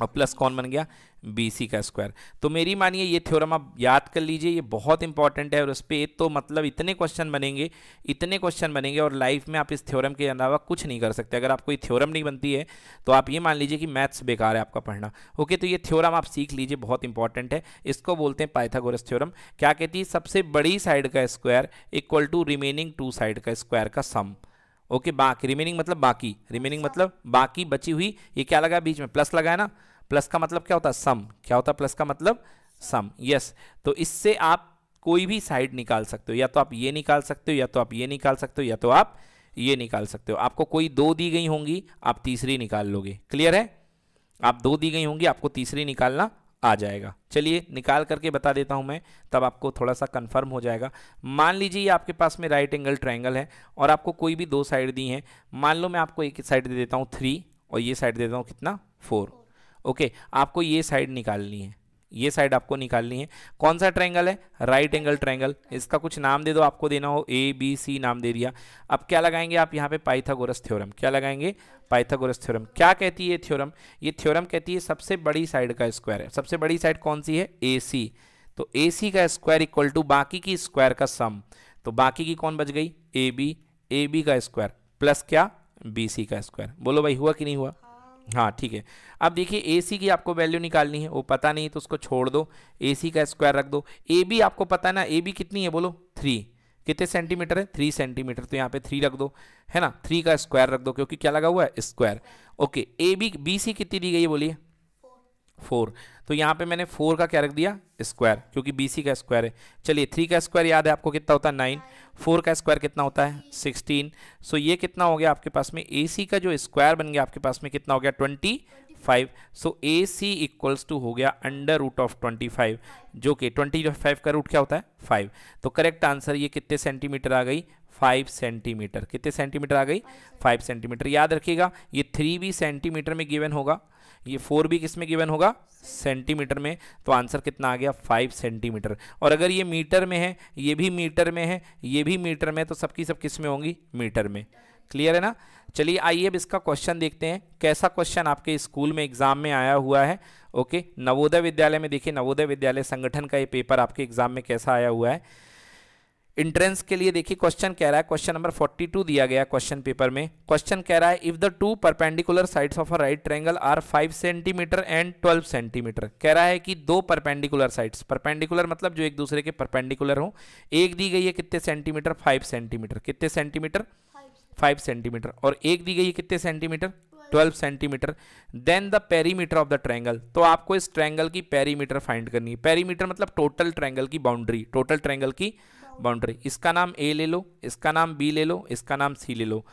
और प्लस कौन बन गया बी सी का स्क्वायर तो मेरी मानिए ये थ्योरम आप याद कर लीजिए ये बहुत इंपॉर्टेंट है और उस पर तो मतलब इतने क्वेश्चन बनेंगे इतने क्वेश्चन बनेंगे और लाइफ में आप इस थ्योरम के अलावा कुछ नहीं कर सकते अगर आपको ये थ्योरम नहीं बनती है तो आप ये मान लीजिए कि मैथ्स बेकार है आपका पढ़ना ओके तो ये थ्योरम आप सीख लीजिए बहुत इंपॉर्टेंट है इसको बोलते हैं पाइथागोरस थ्योरम क्या कहती है सबसे बड़ी साइड का square equal to remaining two side का स्क्वायर का सम ओके बाकी रिमेनिंग मतलब बाकी रिमेनिंग मतलब बाकी बची हुई ये क्या लगा बीच में प्लस लगा है ना प्लस का मतलब क्या होता है सम क्या होता है प्लस का मतलब सम यस तो इससे आप कोई भी साइड निकाल सकते हो या तो आप ये निकाल सकते हो या तो आप ये निकाल सकते हो या तो आप ये निकाल सकते हो आपको कोई दो दी गई होंगी आप तीसरी निकाल लोगे क्लियर है आप दो दी गई होंगी आपको तीसरी निकालना आ जाएगा चलिए निकाल करके बता देता हूं मैं तब आपको थोड़ा सा कंफर्म हो जाएगा मान लीजिए आपके पास में राइट एंगल ट्राइंगल है और आपको कोई भी दो साइड दी हैं मान लो मैं आपको एक साइड दे देता हूँ थ्री और ये साइड देता हूँ कितना फोर ओके आपको ये साइड निकालनी है ये साइड आपको निकालनी है कौन सा ट्रायंगल है राइट एंगल ट्रायंगल इसका कुछ नाम दे दो आपको देना हो ए बी सी नाम दे दिया अब क्या लगाएंगे आप यहाँ पे पाइथागोरस थ्योरम क्या लगाएंगे पाइथागोरस थ्योरम क्या कहती है ये थ्योरम ये थ्योरम कहती है सबसे बड़ी साइड का स्क्वायर है सबसे बड़ी साइड कौन सी है ए सी तो ए सी का स्क्वायर इक्वल टू बाकी की स्क्वायर का सम तो बाकी की कौन बच गई ए बी ए बी का स्क्वायर प्लस क्या बी सी का स्क्वायर बोलो भाई हुआ कि नहीं हुआ हाँ ठीक है अब देखिए ए सी की आपको वैल्यू निकालनी है वो पता नहीं तो उसको छोड़ दो ए सी का स्क्वायर रख दो ए बी आपको पता है ना ए बी कितनी है बोलो थ्री कितने सेंटीमीटर है थ्री सेंटीमीटर तो यहाँ पे थ्री रख दो है ना थ्री का स्क्वायर रख दो क्योंकि क्या लगा हुआ है square okay A B B C कितनी दी गई है बोलिए फोर तो यहाँ पे मैंने फोर का क्या रख दिया स्क्वायर क्योंकि बी सी का स्क्वायर है चलिए थ्री का स्क्वायर याद है आपको कितना होता है नाइन फोर का स्क्वायर कितना होता है सिक्सटीन सो ये कितना हो गया आपके पास में ए सी का जो स्क्वायर बन गया आपके पास में कितना हो गया twenty five so A C equals to हो गया under root of twenty five जो कि ट्वेंटी फाइव का रूट क्या होता है फाइव तो करेक्ट आंसर ये कितने सेंटीमीटर आ गई फाइव सेंटीमीटर कितने सेंटीमीटर आ गई फाइव सेंटीमीटर याद रखिएगा ये थ्री भी सेंटीमीटर में गिवन होगा ये फोर भी किस में गिवन होगा सेंटीमीटर में तो आंसर कितना आ गया फाइव सेंटीमीटर और अगर ये मीटर में है ये भी मीटर में है ये भी मीटर में तो सबकी सब किस में होंगी मीटर में क्लियर है ना चलिए आइए अब इसका क्वेश्चन देखते हैं कैसा क्वेश्चन आपके स्कूल में एग्जाम में आया हुआ है ओके नवोदय विद्यालय में देखिए नवोदय विद्यालय संगठन का ये पेपर आपके एग्जाम में कैसा आया हुआ है इंट्रेंस के लिए देखिए क्वेश्चन कह रहा है क्वेश्चन नंबर 42 दिया गया क्वेश्चन पेपर में क्वेश्चन कह रहा है if the two perpendicular sides of a right triangle are 5 centimetre and 12 centimetre कह रहा है कि दो परपेंडिकुलर साइड्स परपेंडिकुलर मतलब जो एक दूसरे के परपेंडिकुलर हो एक दी गई है कितने सेंटीमीटर फाइव सेंटीमीटर कितने सेंटीमीटर फाइव सेंटीमीटर और एक दी गई है कितने centimetre 12 centimetre then the perimeter of the triangle तो आपको इस ट्रैंगल की पेरीमीटर फाइंड करनी है पेरीमीटर मतलब टोटल ट्रैंगल की बाउंड्री टोटल ट्रैंगल की बाउंड्री इसका नाम ए ले लो इसका नाम बी ले लो इसका नाम सी ले लो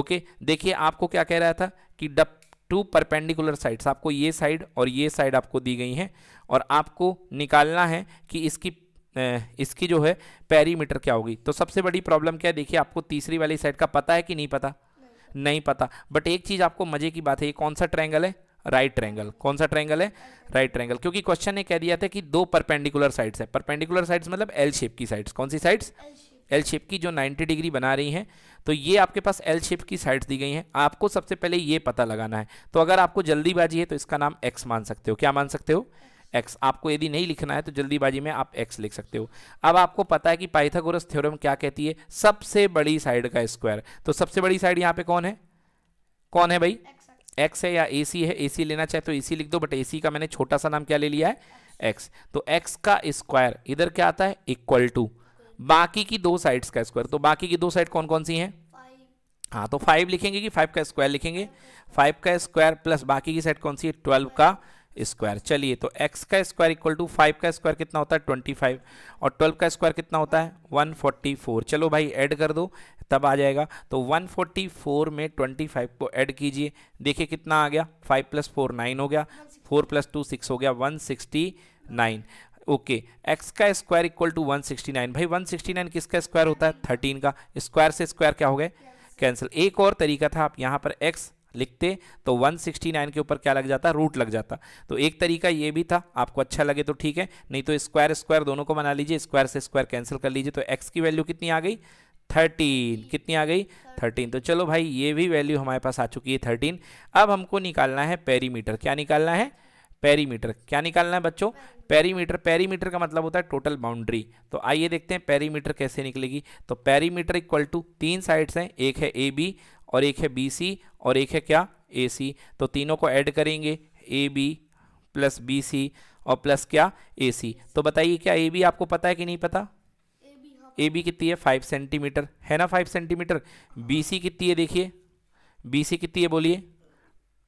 ओके देखिए आपको क्या कह रहा था कि डप टू परपेंडिकुलर साइड्स आपको ये साइड और ये साइड आपको दी गई हैं और आपको निकालना है कि इसकी इसकी जो है पैरीमीटर क्या होगी तो सबसे बड़ी प्रॉब्लम क्या है देखिए आपको तीसरी वाली साइड का पता है कि नहीं पता नहीं, पता बट एक चीज़ आपको मज़े की बात है ये कौन सा ट्रैंगल है राइट ट्रैंगल कौन सा ट्रैंगल है राइट ट्रैंगल क्योंकि क्वेश्चन ने कह दिया था कि दो परपेंडिकुलर साइड्स है परपेंडिकुलर साइड्स मतलब एल शेप की साइड्स कौन सी साइड्स एल शेप की जो 90 डिग्री बना रही हैं तो ये आपके पास एल शेप की साइड्स दी गई हैं आपको सबसे पहले ये पता लगाना है तो अगर आपको जल्दीबाजी है तो इसका नाम एक्स मान सकते हो क्या मान सकते हो एक्स आपको यदि नहीं लिखना है तो जल्दीबाजी में आप एक्स लिख सकते हो अब आपको पता है कि पाइथागोरस थ्योरम क्या कहती है सबसे बड़ी साइड का स्क्वायर तो सबसे बड़ी साइड यहाँ पे कौन है कौन है भाई X. एक्स है या ए सी है ए सी लेना चाहे तो ए सी लिख दो बट ए सी का मैंने छोटा सा नाम क्या ले लिया है एक्स तो एक्स का स्क्वायर इधर क्या आता है इक्वल टू बाकी की दो साइड्स का स्क्वायर तो बाकी की दो साइड कौन कौन सी हैं हाँ तो फाइव लिखेंगे कि फाइव का स्क्वायर लिखेंगे फाइव का स्क्वायर प्लस बाकी की साइड कौन सी है ट्वेल्व का स्क्वायर चलिए तो x का स्क्वायर इक्वल टू फाइव का स्क्वायर कितना होता है 25 और 12 का स्क्वायर कितना होता है 144 चलो भाई ऐड कर दो तब आ जाएगा तो 144 में 25 को ऐड कीजिए देखिए कितना आ गया 5 प्लस फोर नाइन हो गया 4 प्लस टू सिक्स हो गया 169 ओके एक्स x का स्क्वायर इक्वल टू 169 भाई 169 किसका स्क्वायर होता है 13 का स्क्वायर से स्क्वायर क्या हो गए कैंसिल एक और तरीका था आप यहाँ पर एक्स लिखते तो 169 के ऊपर क्या लग जाता रूट लग जाता तो एक तरीका ये भी था आपको अच्छा लगे तो ठीक है नहीं तो स्क्वायर स्क्वायर दोनों को बना लीजिए स्क्वायर से स्क्वायर कैंसिल कर लीजिए तो एक्स की वैल्यू कितनी आ गई थर्टीन कितनी आ गई थर्टीन तो चलो भाई ये भी वैल्यू हमारे पास आ चुकी है थर्टीन अब हमको निकालना है पेरीमीटर क्या निकालना है पेरीमीटर क्या निकालना है बच्चों पेरीमीटर पेरीमीटर का मतलब होता है टोटल बाउंड्री तो आइए देखते हैं पेरीमीटर कैसे निकलेगी तो पेरीमीटर इक्वल टू तीन साइड्स हैं एक है ए बी और एक है बी सी और एक है क्या ए सी तो तीनों को ऐड करेंगे A B plus B C और प्लस क्या ए सी तो बताइए क्या ए बी आपको पता है कि नहीं पता ए बी कितनी है फाइव सेंटीमीटर है ना फाइव सेंटीमीटर बी सी कितनी है देखिए बी सी कितनी है बोलिए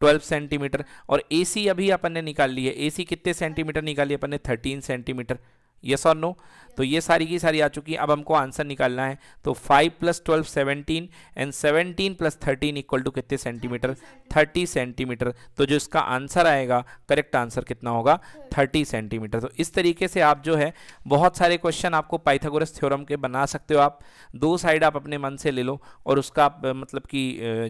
ट्वेल्व सेंटीमीटर और ए सी अभी अपन ने निकाल ली है ए सी कितने सेंटीमीटर निकाली अपन ने थर्टीन सेंटीमीटर यस और नो तो ये सारी की सारी आ चुकी है अब हमको आंसर निकालना है तो five plus twelve seventeen and seventeen plus thirteen equal to कितने सेंटीमीटर थर्टी सेंटीमीटर तो जो इसका आंसर आएगा करेक्ट आंसर कितना होगा थर्टी सेंटीमीटर तो इस तरीके से आप जो है बहुत सारे क्वेश्चन आपको पाइथागोरस थ्योरम के बना सकते हो आप दो साइड आप अपने मन से ले लो और उसका आप मतलब कि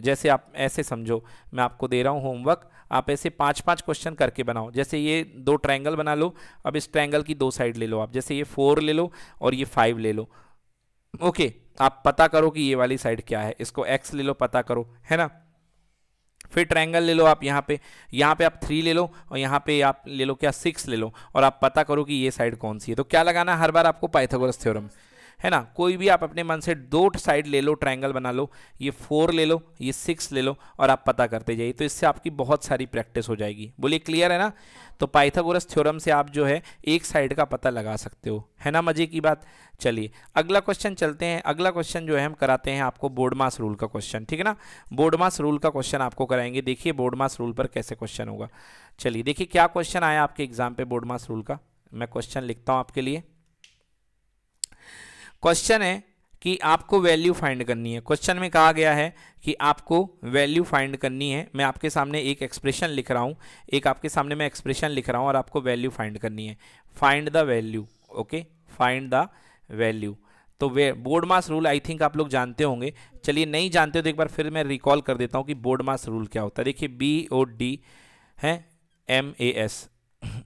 जैसे आप ऐसे समझो मैं आपको दे रहा हूँ होमवर्क आप ऐसे पाँच पाँच क्वेश्चन करके बनाओ जैसे ये दो ट्रैंगल बना लो अब इस ट्रैंगल की दो साइड ले लो आप आप जैसे ये फोर ले लो और ये फाइव ले लो ओके आप पता करो कि ये वाली साइड क्या है इसको एक्स ले लो पता करो है ना फिर ट्रायंगल ले लो आप यहाँ पे यहाँ पे आप थ्री ले लो और यहाँ पे आप ले लो क्या सिक्स ले लो और आप पता करो कि ये साइड कौन सी है तो क्या लगाना हर बार आपको पाइथागोरस थ्योरम है ना कोई भी आप अपने मन से दो साइड ले लो ट्राइंगल बना लो ये फोर ले लो ये सिक्स ले लो और आप पता करते जाइए तो इससे आपकी बहुत सारी प्रैक्टिस हो जाएगी बोलिए क्लियर है ना तो पाइथागोरस थ्योरम से आप जो है एक साइड का पता लगा सकते हो है ना मजे की बात चलिए अगला क्वेश्चन चलते हैं अगला क्वेश्चन जो है हम कराते हैं आपको बोर्डमास रूल का क्वेश्चन ठीक है ना बोर्डमास रूल का क्वेश्चन आपको कराएंगे देखिए बोर्डमास रूल पर कैसे क्वेश्चन होगा चलिए देखिए क्या क्वेश्चन आया आपके एग्जाम पे बोर्डमास रूल का मैं क्वेश्चन लिखता हूँ आपके लिए क्वेश्चन है कि आपको वैल्यू फाइंड करनी है क्वेश्चन में कहा गया है कि आपको वैल्यू फाइंड करनी है मैं आपके सामने एक एक्सप्रेशन लिख रहा हूँ एक आपके सामने मैं एक्सप्रेशन लिख रहा हूँ और आपको वैल्यू फाइंड करनी है find the value okay find the value तो वे BODMAS rule I think आप लोग जानते होंगे चलिए नहीं जानते हो तो एक बार फिर मैं रिकॉल कर देता हूँ कि बोर्ड मास रूल क्या होता है देखिए बी ओ डी है एम ए एस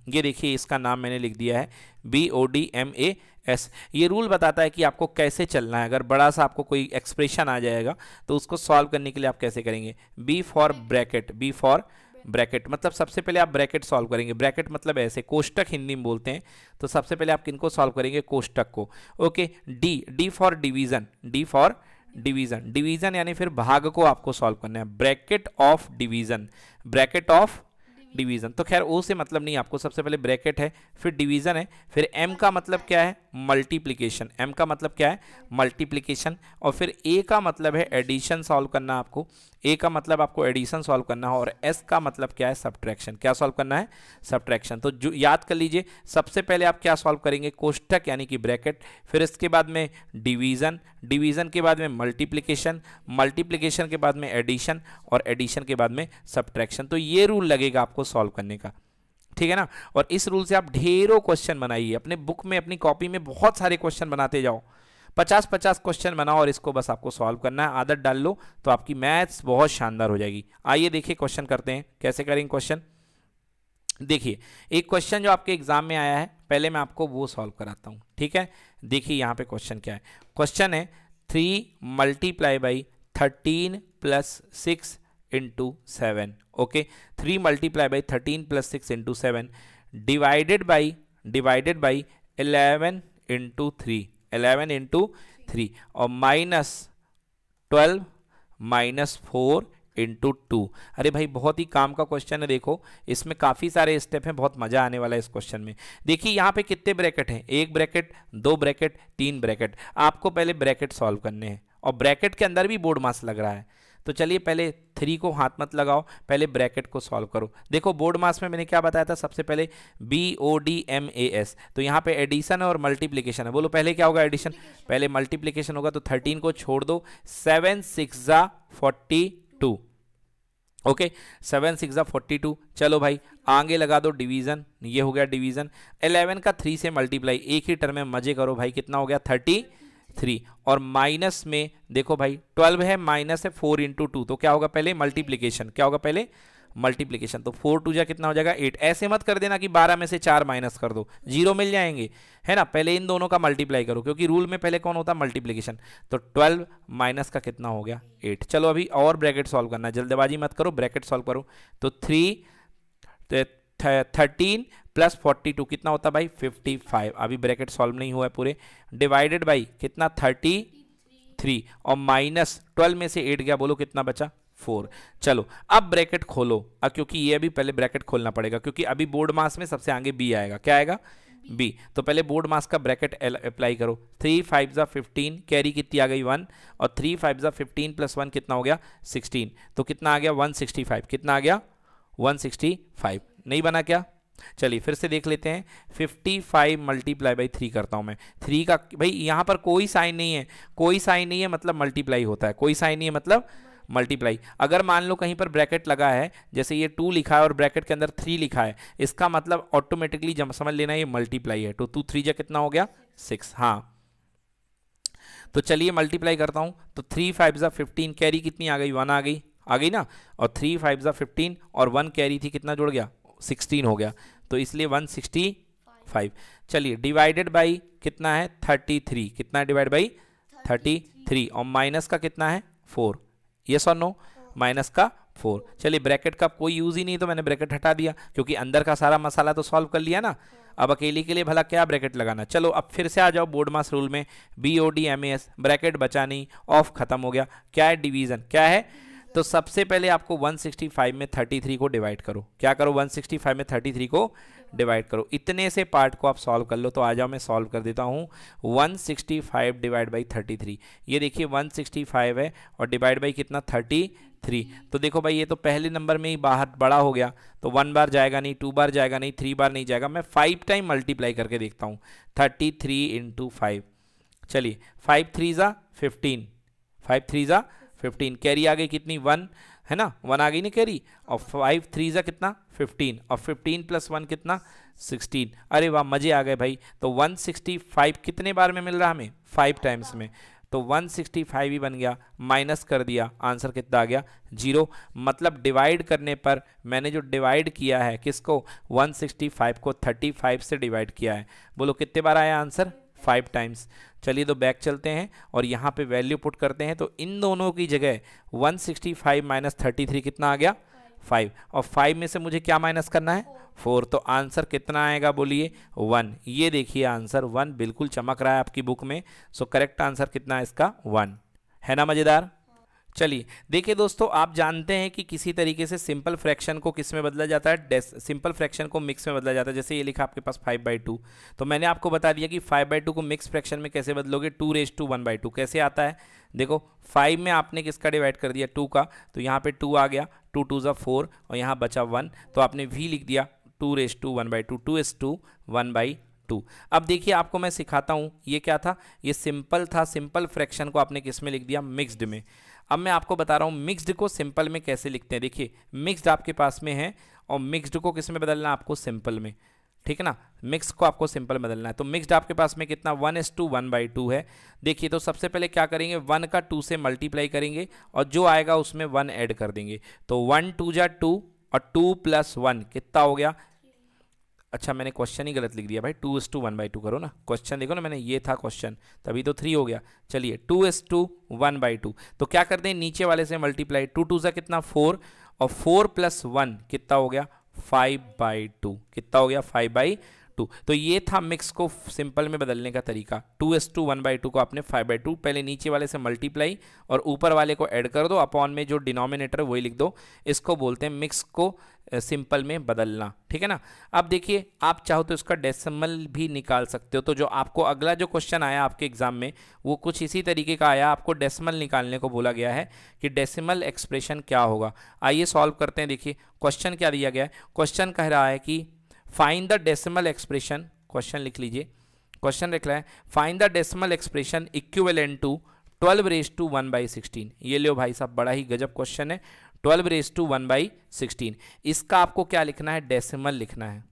ये देखिए इसका नाम मैंने लिख दिया है B O D M A S ये रूल बताता है कि आपको कैसे चलना है अगर बड़ा सा आपको कोई एक्सप्रेशन आ जाएगा तो उसको सॉल्व करने के लिए आप कैसे करेंगे B for bracket B for bracket मतलब सबसे पहले आप ब्रैकेट सॉल्व करेंगे ब्रैकेट मतलब ऐसे कोष्टक हिंदी में बोलते हैं तो सबसे पहले आप किनको सॉल्व करेंगे कोष्टक को okay D D for division D for division division यानी फिर भाग को आपको सॉल्व करना है bracket of division bracket of division तो खैर ओ से मतलब नहीं आपको सबसे पहले ब्रैकेट है फिर डिवीज़न है फिर एम का मतलब क्या है मल्टीप्लीकेशन एम का मतलब क्या है मल्टीप्लीकेशन और फिर ए का मतलब है एडिशन सॉल्व करना आपको ए का मतलब आपको एडिशन सॉल्व करना हो और एस का मतलब क्या है सब्ट्रैक्शन क्या सॉल्व करना है सब्ट्रैक्शन तो जो याद कर लीजिए सबसे पहले आप क्या सॉल्व करेंगे कोष्ठक यानी कि ब्रैकेट फिर इसके बाद में डिवीज़न डिवीज़न के बाद में मल्टीप्लिकेशन मल्टीप्लिकेशन के बाद में एडिशन और एडिशन के बाद में सब्ट्रैक्शन तो ये रूल लगेगा आपको सॉल्व करने का ठीक है ना और इस रूल से आप ढेरों क्वेश्चन बनाइए अपने बुक में अपनी कॉपी में बहुत सारे क्वेश्चन बनाते जाओ पचास पचास क्वेश्चन बनाओ और इसको बस आपको सॉल्व करना है आदत डाल लो तो आपकी मैथ्स बहुत शानदार हो जाएगी आइए देखिए क्वेश्चन करते हैं कैसे करेंगे क्वेश्चन देखिए एक क्वेश्चन जो आपके एग्जाम में आया है पहले मैं आपको वो सॉल्व कराता हूँ ठीक है देखिए यहाँ पे क्वेश्चन क्या है क्वेश्चन है three multiply by thirteen plus six into seven okay three multiply by thirteen plus six into seven divided by divided by eleven into three eleven into three और minus twelve minus four into two अरे भाई बहुत ही काम का question है देखो इसमें काफ़ी सारे स्टेप हैं बहुत मज़ा आने वाला है इस क्वेश्चन में देखिए यहाँ पे कितने ब्रैकेट हैं एक ब्रैकेट दो ब्रैकेट तीन ब्रैकेट आपको पहले ब्रैकेट सॉल्व करने हैं और ब्रैकेट के अंदर भी बोर्ड मास लग रहा है तो चलिए पहले थ्री को हाथ मत लगाओ पहले ब्रैकेट को सॉल्व करो देखो बोर्ड मास में मैंने क्या बताया था सबसे पहले B O D M A S तो यहाँ पे एडिशन और मल्टीप्लिकेशन है बोलो पहले क्या होगा एडिशन पहले मल्टीप्लिकेशन होगा तो थर्टीन को छोड़ दो सेवन सिक्स जा forty two okay seven six ज़ा फोर्टी टू चलो भाई आगे लगा दो डिवीज़न ये हो गया डिवीज़न एलेवन का थ्री से मल्टीप्लाई एक ही टर्म में मजे करो भाई कितना हो गया थर्टी थ्री और माइनस में देखो भाई ट्वेल्व है माइनस है फोर इंटू टू तो क्या होगा पहले मल्टीप्लीकेशन क्या होगा पहले मल्टीप्लीकेशन तो फोर टू जा कितना हो जाएगा एट ऐसे मत कर देना कि बारह में से चार माइनस कर दो जीरो मिल जाएंगे है ना पहले इन दोनों का मल्टीप्लाई करो क्योंकि रूल में पहले कौन होता है मल्टीप्लीकेशन तो ट्वेल्व माइनस का कितना हो गया एट चलो अभी और ब्रैकेट सॉल्व करना जल्दबाजी मत करो ब्रैकेट सॉल्व करो तो three thirteen plus forty two कितना होता भाई फिफ्टी फाइव अभी ब्रैकेट सॉल्व नहीं हुआ है पूरे डिवाइडेड बाई कितना थर्टी थ्री और माइनस ट्वेल्व में से एट गया बोलो कितना बचा फोर चलो अब ब्रैकेट खोलो अब क्योंकि ये अभी पहले ब्रैकेट खोलना पड़ेगा क्योंकि अभी बोर्ड मास में सबसे आगे बी आएगा क्या आएगा बी तो पहले बोर्ड मास का ब्रैकेट अप्लाई करो थ्री फाइव ज़ा फिफ्टीन कैरी कितनी आ गई वन और थ्री फाइव ज़ा फिफ्टीन प्लस वन कितना हो गया सिक्सटीन तो कितना आ गया वन सिक्सटी फाइव कितना आ गया वन सिक्सटी फाइव नहीं बना क्या चलिए फिर से देख लेते हैं fifty five multiply by three करता हूं मैं थ्री का भाई यहाँ पर कोई साइन नहीं है कोई साइन नहीं है मतलब मल्टीप्लाई होता है कोई साइन नहीं है मतलब मल्टीप्लाई अगर मान लो कहीं पर ब्रैकेट लगा है जैसे ये टू लिखा है और ब्रैकेट के अंदर थ्री लिखा है इसका मतलब ऑटोमेटिकली समझ लेना ये मल्टीप्लाई है तो टू थ्री जो कितना हो गया सिक्स हाँ तो चलिए मल्टीप्लाई करता हूँ तो थ्री फाइव ज़ा फिफ्टीन कैरी कितनी आ गई वन आ गई आ गई ना और थ्री फाइव ज़ा फिफ्टीन और वन कैरी थी कितना जुड़ गया सिक्सटीन हो गया तो इसलिए वन सिक्सटी फाइव चलिए डिवाइडेड बाई कितना है थर्टी थ्री कितना डिवाइड बाई थर्टी थ्री और माइनस का कितना है फोर यस और नो माइनस का फोर चलिए ब्रैकेट का कोई यूज़ ही नहीं तो मैंने ब्रैकेट हटा दिया क्योंकि अंदर का सारा मसाला तो सॉल्व कर लिया ना अब अकेले के लिए भला क्या ब्रैकेट लगाना चलो अब फिर से आ जाओ बोर्ड मास रूल में B O D M S bracket बचा नहीं ऑफ खत्म हो गया क्या है डिवीज़न क्या है तो सबसे पहले आपको 165 में 33 को डिवाइड करो क्या करो 165 में 33 को डिवाइड करो इतने से पार्ट को आप सॉल्व कर लो तो आ जाओ मैं सॉल्व कर देता हूँ 165 डिवाइड बाई थर्टी ये देखिए 165 है और डिवाइड बाई कितना 33 तो देखो भाई ये तो पहले नंबर में ही बाहर बड़ा हो गया तो वन बार जाएगा नहीं टू बार जाएगा नहीं थ्री बार नहीं जाएगा मैं फाइव टाइम मल्टीप्लाई करके देखता हूँ थर्टी थ्री इंटू फाइव चलिए फाइव थ्री ज़ा फिफ्टीन फाइव थ्री ज़ा फिफ्टीन कैरी आगे कितनी वन है ना वन आ गई ना कैरी और फाइव थ्री ज़ा कितना फिफ्टीन और फिफ्टीन प्लस वन कितना सिक्सटीन अरे वाह मज़े आ गए भाई तो वन सिक्सटी फाइव कितने बार में मिल रहा हमें फाइव टाइम्स में तो वन सिक्सटी फाइव ही बन गया माइनस कर दिया आंसर कितना आ गया जीरो मतलब डिवाइड करने पर मैंने जो डिवाइड किया है किसको फाइव को थर्टी फाइव से डिवाइड किया है बोलो कितने बार आया आंसर फाइव टाइम्स चलिए तो बैक चलते हैं और यहाँ पे वैल्यू पुट करते हैं तो इन दोनों की जगह 165 sixty five minus thirty three कितना आ गया फाइव और फाइव में से मुझे क्या माइनस करना है फोर तो आंसर कितना आएगा बोलिए वन ये देखिए आंसर वन बिल्कुल चमक रहा है आपकी बुक में सो करेक्ट आंसर कितना है इसका वन है ना मज़ेदार चलिए देखिए दोस्तों आप जानते हैं कि किसी तरीके से सिंपल फ्रैक्शन को किस में बदला जाता है सिंपल फ्रैक्शन को मिक्स में बदला जाता है जैसे ये लिखा आपके पास फाइव बाई टू तो मैंने आपको बता दिया कि फाइव बाई टू को मिक्स फ्रैक्शन में कैसे बदलोगे two raise to one by two कैसे आता है देखो फाइव में आपने किसका डिवाइड कर दिया टू का तो यहाँ पर टू आ गया टू टू ज़ा फोर और यहाँ बचा वन तो आपने वी लिख दिया two raise to one by two two as two one by two अब देखिए आपको मैं सिखाता हूँ ये क्या था ये सिंपल था सिंपल फ्रैक्शन को आपने किस में लिख दिया मिक्सड में अब मैं आपको बता रहा हूँ मिक्सड को सिंपल में कैसे लिखते हैं देखिए मिक्सड आपके पास में है और मिक्सड को किस में बदलना आपको सिंपल में ठीक है ना मिक्स को आपको सिंपल बदलना है तो मिक्सड आपके पास में कितना one S two one by two है देखिए तो सबसे पहले क्या करेंगे वन का टू से मल्टीप्लाई करेंगे और जो आएगा उसमें वन ऐड कर देंगे तो वन टू जा टू और टू प्लस वन कितना हो गया अच्छा मैंने क्वेश्चन ही गलत लिख दिया भाई two as two one by two करो ना क्वेश्चन देखो ना मैंने ये था क्वेश्चन तभी तो थ्री हो गया चलिए two as two one by two तो क्या कर दें नीचे वाले से मल्टीप्लाई टू टू सा कितना फोर और फोर प्लस वन कितना हो गया फाइव बाई टू कितना हो गया फाइव बाई टू तो ये था मिक्स को सिंपल में बदलने का तरीका two as two one by two को आपने फाइव बाई टू पहले नीचे वाले से मल्टीप्लाई और ऊपर वाले को ऐड कर दो अपॉन में जो डिनोमिनेटर वही लिख दो इसको बोलते हैं मिक्स को सिंपल में बदलना ठीक है ना अब देखिए आप चाहो तो इसका डेसिमल भी निकाल सकते हो तो जो आपको अगला जो क्वेश्चन आया आपके एग्जाम में वो कुछ इसी तरीके का आया आपको डेसिमल निकालने को बोला गया है कि डेसिमल एक्सप्रेशन क्या होगा आइए सॉल्व करते हैं देखिए क्वेश्चन क्या दिया गया है क्वेश्चन कह रहा है कि find the decimal expression question लिख लीजिए क्वेश्चन लिख रहा है find the decimal expression equivalent to twelve raise to one by sixteen ये लो भाई साहब बड़ा ही गजब क्वेश्चन है twelve raise to one by sixteen इसका आपको क्या लिखना है डेसिमल लिखना है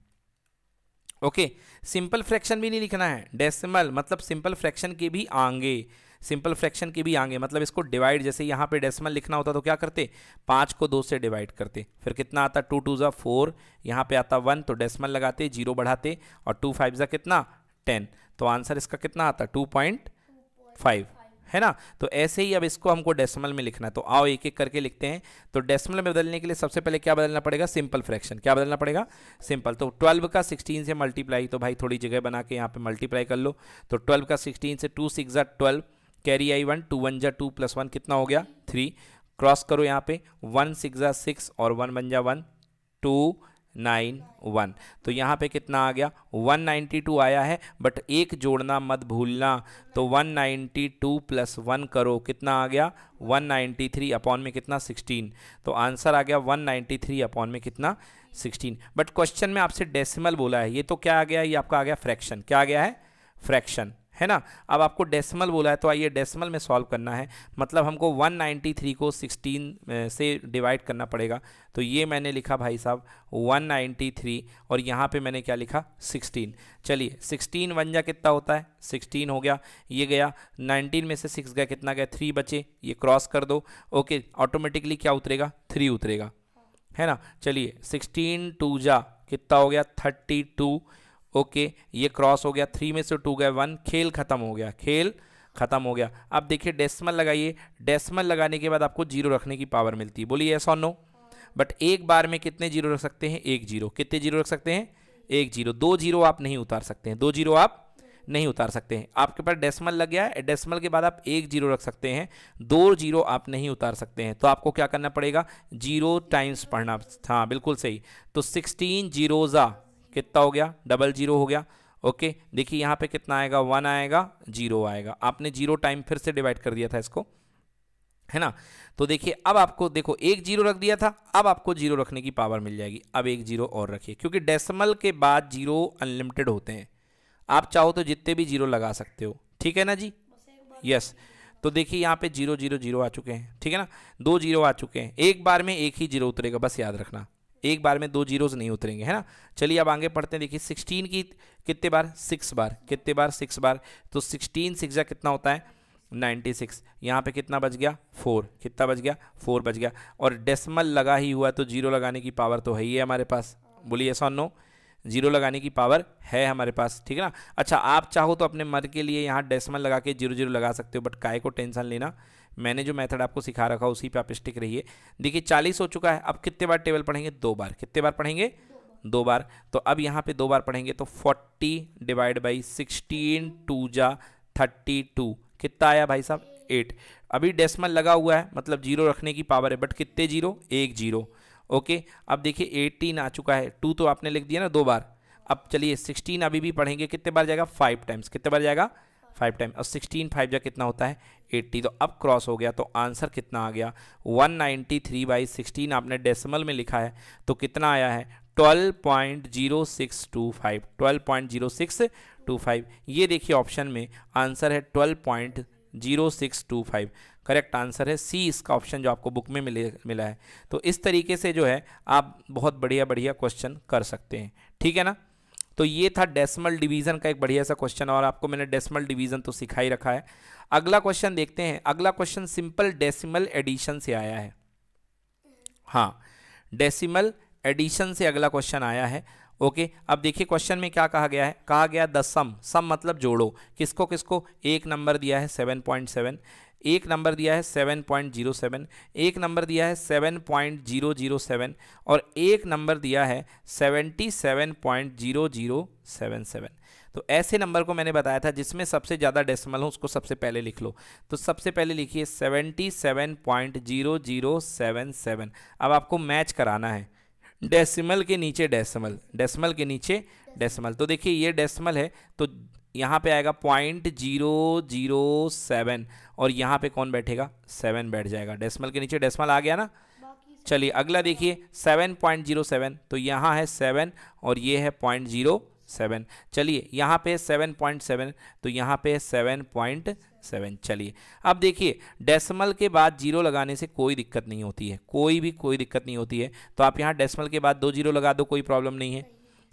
ओके सिंपल फ्रैक्शन भी नहीं लिखना है डेसिमल मतलब सिंपल फ्रैक्शन के भी आगे सिंपल फ्रैक्शन के भी आगे मतलब इसको डिवाइड जैसे यहाँ पे डेसिमल लिखना होता तो क्या करते पाँच को दो से डिवाइड करते फिर कितना आता टू टू ज़ा फोर यहाँ पर आता वन तो डेसिमल लगाते जीरो बढ़ाते और टू फाइव ज़ा कितना टेन तो आंसर इसका कितना आता टू पॉइंट फाइव है ना तो ऐसे ही अब इसको हमको डेसिमल में लिखना है तो आओ एक एक करके लिखते हैं तो डेसिमल में बदलने के लिए सबसे पहले क्या बदलना पड़ेगा सिंपल फ्रैक्शन क्या बदलना पड़ेगा सिंपल तो 12 का 16 से मल्टीप्लाई तो भाई थोड़ी जगह बना के यहाँ पे मल्टीप्लाई कर लो तो 12 का 16 से टू सिक्स ट्वेल्व कैरी आई वन टू वन जा टू प्लस वन कितना हो गया थ्री क्रॉस करो यहाँ पे वन सिक्स जा सिक्स और वन वन जा वन टू नाइन वन तो यहाँ पे कितना आ गया वन नाइन्टी टू आया है बट एक जोड़ना मत भूलना तो one ninety two plus one करो कितना आ गया वन नाइन्टी थ्री अपॉन में कितना सिक्सटीन तो आंसर आ गया वन नाइन्टी थ्री अपॉन में कितना सिक्सटीन बट क्वेश्चन में आपसे डेसिमल बोला है ये तो क्या आ गया ये आपका आ गया फ्रैक्शन क्या आ गया है फ्रैक्शन है ना अब आपको डेसिमल बोला है तो आइए डेसिमल में सॉल्व करना है मतलब हमको 193 को 16 से डिवाइड करना पड़ेगा तो ये मैंने लिखा भाई साहब 193 और यहाँ पे मैंने क्या लिखा 16 चलिए 16 वन जा कितना होता है 16 हो गया ये गया 19 में से 6 गया कितना गया 3 बचे ये क्रॉस कर दो ओके ऑटोमेटिकली क्या उतरेगा 3 उतरेगा है ना चलिए सिक्सटीन टू जा कितना हो गया थर्टी ओके ये क्रॉस हो गया थ्री में से टू गया वन खेल खत्म हो गया खेल खत्म हो गया अब देखिए डेसिमल लगाइए डेसिमल लगाने के बाद आपको जीरो रखने की पावर मिलती है बोलिए ऐसा नो बट एक बार में कितने जीरो रख सकते हैं एक जीरो कितने जीरो रख सकते हैं एक जीरो दो जीरो आप नहीं उतार सकते हैं दो जीरो आप नहीं उतार सकते हैं आपके पास डेसिमल लग गया है डेसिमल के बाद आप एक जीरो रख सकते हैं दो जीरो आप नहीं उतार सकते हैं तो आपको क्या करना पड़ेगा जीरो टाइम्स पढ़ना हाँ बिल्कुल सही तो सिक्सटीन जीरोज़ा कितना हो गया डबल जीरो हो गया ओके देखिए यहाँ पे कितना आएगा वन आएगा जीरो आएगा आपने जीरो टाइम फिर से डिवाइड कर दिया था इसको है ना तो देखिए अब आपको देखो एक जीरो रख दिया था अब आपको जीरो रखने की पावर मिल जाएगी अब एक जीरो और रखिए क्योंकि डेसिमल के बाद जीरो अनलिमिटेड होते हैं आप चाहो तो जितने भी जीरो लगा सकते हो ठीक है ना जी यस तो देखिए यहाँ पे जीरो जीरो जीरो आ चुके हैं ठीक है ना दो जीरो आ चुके हैं एक बार में एक ही जीरो उतरेगा बस याद रखना एक बार में दो जीरोज नहीं उतरेंगे है ना चलिए अब आगे पढ़ते हैं देखिए सिक्सटीन की कितने बार सिक्स बार कितने बार सिक्स बार तो सिक्सटीन सिक्स जा कितना होता है नाइन्टी सिक्स यहाँ पर कितना बच गया फोर कितना बच गया फोर बच गया और डेसमल लगा ही हुआ तो जीरो लगाने की पावर तो है ही है हमारे पास बोलिए ऐसा नो जीरो लगाने की पावर है हमारे पास ठीक है ना अच्छा आप चाहो तो अपने मर के लिए यहाँ डेसमल लगा के जीरो जीरो लगा सकते हो बट काय को टेंशन लेना मैंने जो मेथड आपको सिखा रखा उसी पे आप स्टिक रहिए देखिए चालीस हो चुका है अब कितने बार टेबल पढ़ेंगे दो बार कितने बार पढ़ेंगे दो बार तो अब यहाँ पे दो बार पढ़ेंगे तो forty divide by sixteen two जा थर्टी टू कितना आया भाई साहब एट अभी डेसिमल लगा हुआ है मतलब जीरो रखने की पावर है बट कितने जीरो एक जीरो ओके अब देखिए एटीन आ चुका है टू तो आपने लिख दिया ना दो बार अब चलिए सिक्सटीन अभी भी पढ़ेंगे कितने बार जाएगा फाइव टाइम्स कितने बार जाएगा फाइव टाइम और सिक्सटीन फाइव जो कितना होता है एट्टी तो अब क्रॉस हो गया तो आंसर कितना आ गया one ninety three by sixteen आपने डेसिमल में लिखा है तो कितना आया है twelve point zero six two five twelve point zero six two five ये देखिए ऑप्शन में आंसर है twelve point zero six two five correct answer है सी इसका ऑप्शन जो आपको बुक में मिले मिला है तो इस तरीके से जो है आप बहुत बढ़िया बढ़िया क्वेश्चन कर सकते हैं ठीक है ना तो ये था डेसिमल डिवीज़न का एक बढ़िया सा क्वेश्चन और आपको मैंने डेसिमल डिवीज़न तो सिखा ही रखा है अगला क्वेश्चन देखते हैं अगला क्वेश्चन सिंपल डेसिमल एडिशन से आया है हाँ डेसिमल एडिशन से अगला क्वेश्चन आया है ओके अब देखिए क्वेश्चन में क्या कहा गया है कहा गया द सम सम मतलब जोड़ो किसको किसको एक नंबर दिया है सेवन पॉइंट सेवन एक नंबर दिया है सेवन पॉइंट जीरो सेवन एक नंबर दिया है seven point zero zero seven और एक नंबर दिया है seventy seven point zero zero seven seven तो ऐसे नंबर को मैंने बताया था जिसमें सबसे ज़्यादा डेसिमल हो उसको सबसे पहले लिख लो तो सबसे पहले लिखिए seventy seven point zero zero seven seven अब आपको मैच कराना है डेसिमल के नीचे डेसिमल डेसिमल के नीचे डेसिमल तो देखिए ये डेसिमल है तो यहाँ पे आएगा पॉइंट जीरो जीरो सेवन और यहाँ पे कौन बैठेगा सेवन बैठ जाएगा डेसिमल के नीचे डेसिमल आ गया ना चलिए अगला देखिए सेवन पॉइंट जीरो सेवन तो यहाँ है सेवन और ये है पॉइंट जीरो सेवन चलिए यहाँ पे सेवन पॉइंट सेवन तो यहाँ पे सेवन पॉइंट सेवन चलिए अब देखिए डेसिमल के बाद जीरो लगाने से कोई दिक्कत नहीं होती है कोई भी कोई दिक्कत नहीं होती है तो आप यहाँ डेसिमल के बाद दो जीरो लगा दो कोई प्रॉब्लम नहीं है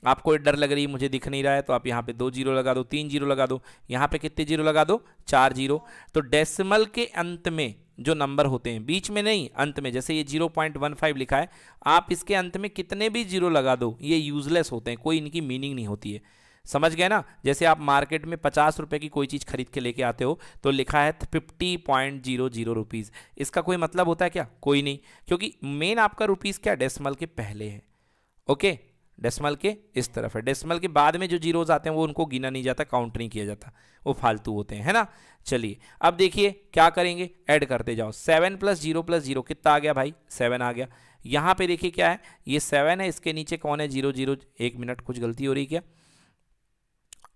आपको डर लग रही है मुझे दिख नहीं रहा है तो आप यहाँ पे दो जीरो लगा दो तीन जीरो लगा दो यहाँ पे कितने जीरो लगा दो चार जीरो तो डेसिमल के अंत में जो नंबर होते हैं बीच में नहीं अंत में जैसे ये जीरो पॉइंट वन फाइव लिखा है आप इसके अंत में कितने भी जीरो लगा दो ये यूजलेस होते हैं कोई इनकी मीनिंग नहीं होती है समझ गए ना जैसे आप मार्केट में पचास रुपये की कोई चीज़ खरीद के लेके आते हो तो लिखा है fifty point zero zero rupees इसका कोई मतलब होता है क्या कोई नहीं क्योंकि मेन आपका रुपीज़ क्या डेसिमल के पहले है ओके डेसिमल के इस तरफ है डेसिमल के बाद में जो जीरोज आते हैं वो उनको गिना नहीं जाता काउंट नहीं किया जाता वो फालतू होते हैं है ना चलिए अब देखिए क्या करेंगे ऐड करते जाओ seven plus zero plus zero कितना आ गया भाई सेवन आ गया यहाँ पे देखिए क्या है ये सेवन है इसके नीचे कौन है जीरो जीरो एक मिनट कुछ गलती हो रही क्या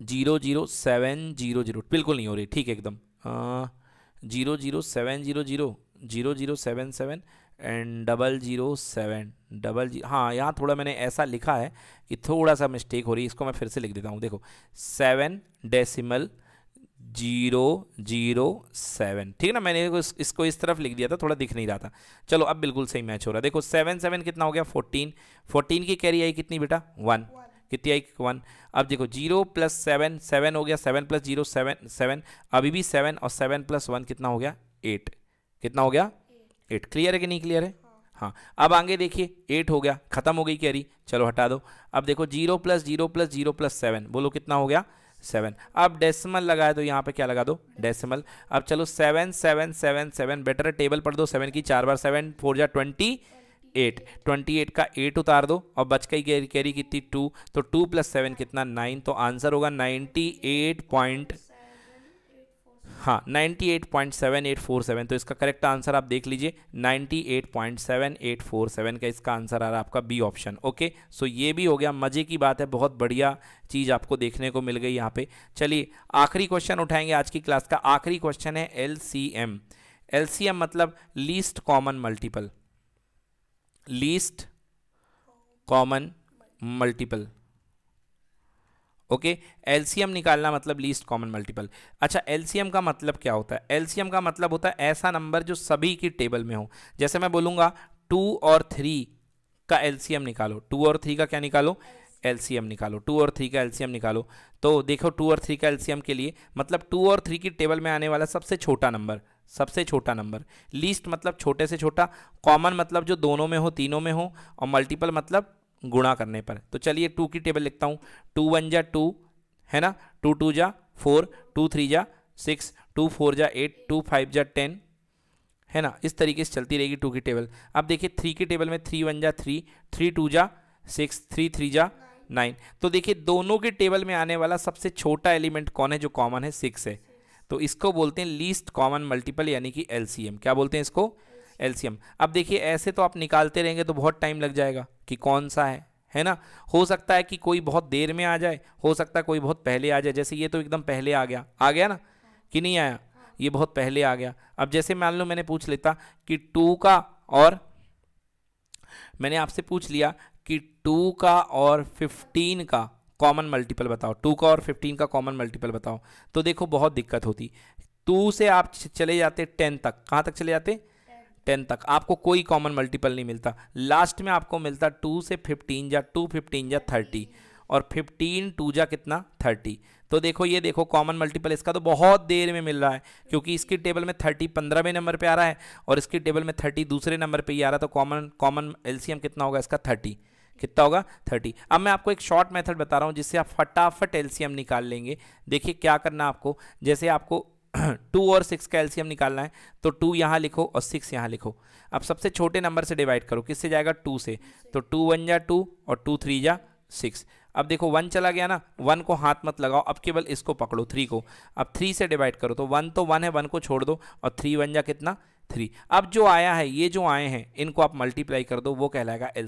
zero zero seven zero zero बिल्कुल नहीं हो रही ठीक है एकदम zero zero seven zero zero zero zero seven seven and double zero seven double जी हाँ यहाँ थोड़ा मैंने ऐसा लिखा है कि थोड़ा सा मिस्टेक हो रही है इसको मैं फिर से लिख देता हूँ देखो seven decimal zero zero seven ठीक है ना मैंने इस, इसको इस तरफ लिख दिया था थोड़ा दिख नहीं रहा था चलो अब बिल्कुल सही मैच हो रहा है देखो सेवन सेवन कितना हो गया फोर्टीन फोर्टीन की कैरी आई कितनी बेटा वन कितनी आई वन अब देखो जीरो प्लस सेवन सेवन हो गया seven plus zero seven seven अभी भी सेवन और सेवन प्लस वन कितना हो गया एट कितना हो गया एट क्लियर है कि नहीं क्लियर है हाँ अब आगे देखिए एट हो गया खत्म हो गई कैरी चलो हटा दो अब देखो zero plus zero plus zero plus seven बोलो कितना हो गया सेवन अब डेसिमल लगाए तो यहाँ पे क्या लगा दो डेसिमल अब चलो seven seven seven seven better table पढ़ दो सेवन की चार बार सेवन फोर जा ट्वेंटी एट ट्वेंटी एट का एट उतार दो और बच गई कैरी कैरी कितनी टू तो टू प्लस सेवन कितना नाइन तो आंसर होगा नाइन्टी एट पॉइंट हाँ ninety eight point seven eight four seven तो इसका करेक्ट आंसर आप देख लीजिए ninety eight point seven eight four seven का इसका आंसर आ रहा है आपका बी ऑप्शन ओके सो ये भी हो गया मज़े की बात है बहुत बढ़िया चीज़ आपको देखने को मिल गई यहाँ पे चलिए आखिरी क्वेश्चन उठाएंगे आज की क्लास का आखिरी क्वेश्चन है L C M L C M मतलब least common multiple least common multiple okay LCM निकालना मतलब लीस्ट कॉमन मल्टीपल अच्छा एलसीएम का मतलब क्या होता है एलसीएम का मतलब होता है ऐसा नंबर जो सभी की टेबल में हो जैसे मैं बोलूंगा टू और थ्री का एलसीएम निकालो टू और थ्री का क्या निकालो एलसीएम निकालो टू और थ्री का एलसीएम निकालो तो देखो टू और थ्री का एलसीएम के लिए मतलब टू और थ्री की टेबल में आने वाला सबसे छोटा नंबर सबसे छोटा नंबर लीस्ट मतलब छोटे से छोटा कॉमन मतलब जो दोनों में हो तीनों में हो और मल्टीपल मतलब गुणा करने पर तो चलिए टू की टेबल लिखता हूँ टू वन जा टू है ना टू टू जा फोर टू थ्री जा सिक्स टू फोर जा एट टू फाइव जा टेन है ना इस तरीके से चलती रहेगी टू की टेबल अब देखिए थ्री की टेबल में थ्री वन जा थ्री थ्री टू जा सिक्स थ्री थ्री जा नाइन तो देखिए दोनों के टेबल में आने वाला सबसे छोटा एलिमेंट कौन है जो कॉमन है सिक्स है तो इसको बोलते हैं लीस्ट कॉमन मल्टीपल यानी कि एल क्या बोलते हैं इसको एल अब देखिए ऐसे तो आप निकालते रहेंगे तो बहुत टाइम लग जाएगा कि कौन सा है है ना हो सकता है कि कोई बहुत देर में आ जाए हो सकता है कोई बहुत पहले आ जाए जैसे ये तो एकदम पहले आ गया आ गया ना कि नहीं आया ये बहुत पहले आ गया अब जैसे मान लो मैंने पूछ लेता कि टू का और मैंने आपसे पूछ लिया कि टू का और फिफ्टीन का कॉमन मल्टीपल बताओ टू का और फिफ्टीन का कॉमन मल्टीपल बताओ तो देखो बहुत दिक्कत होती टू से आप चले जाते टेन तक कहाँ तक चले जाते टेन तक आपको कोई कॉमन मल्टीपल नहीं मिलता लास्ट में आपको मिलता टू से फिफ्टीन या टू फिफ्टीन या थर्टी और फिफ्टीन टू जा कितना थर्टी तो देखो ये देखो कॉमन मल्टीपल इसका तो बहुत देर में मिल रहा है क्योंकि इसकी टेबल में थर्टी पंद्रहवें नंबर पे आ रहा है और इसकी टेबल में थर्टी दूसरे नंबर पे ही आ रहा है तो कॉमन कॉमन एलसीएम कितना होगा इसका थर्टी कितना होगा थर्टी अब मैं आपको एक शॉर्ट मेथड बता रहा हूँ जिससे आप फटाफट एल्सियम निकाल लेंगे देखिए क्या करना आपको जैसे आपको टू और सिक्स का एल्सियम निकालना है तो टू यहाँ लिखो और सिक्स यहाँ लिखो अब सबसे छोटे नंबर से डिवाइड करो किससे जाएगा टू से तो टू वन जा टू और टू थ्री जा सिक्स अब देखो वन चला गया ना वन को हाथ मत लगाओ अब केवल इसको पकड़ो थ्री को अब थ्री से डिवाइड करो तो वन तो वन है वन को छोड़ दो और थ्री वन जा कितना थ्री अब जो आया है ये जो आए हैं इनको आप मल्टीप्लाई कर दो वो कहलाएगा एल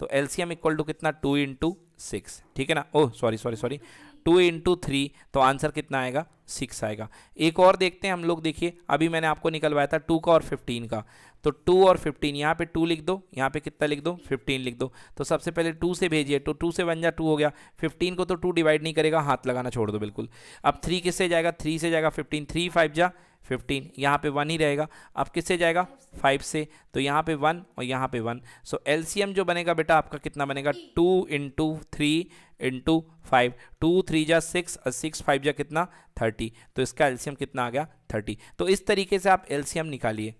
तो एल इक्वल टू कितना टू इंटू सिक्स ठीक है ना oh sorry sorry sorry two into three तो आंसर कितना आएगा सिक्स आएगा एक और देखते हैं हम लोग देखिए अभी मैंने आपको निकलवाया था टू का और फिफ्टीन का तो टू और फिफ्टीन यहाँ पे टू लिख दो यहाँ पे कितना लिख दो फिफ्टीन लिख दो तो सबसे पहले टू से भेजिए तो टू से वन जा टू हो गया फिफ्टीन को तो टू डिवाइड नहीं करेगा हाथ लगाना छोड़ दो बिल्कुल अब थ्री किससे जाएगा थ्री से जाएगा फिफ्टीन थ्री फाइव जा फिफ्टीन यहाँ पे वन ही रहेगा अब किससे जाएगा फाइव से तो यहाँ पे वन और यहाँ पे वन सो एल जो बनेगा बेटा आपका कितना बनेगा two into three into five two three जा सिक्स और सिक्स फाइव जा कितना थर्टी तो इसका एल्सीयम कितना आ गया थर्टी तो इस तरीके से आप एलसीएम निकालिए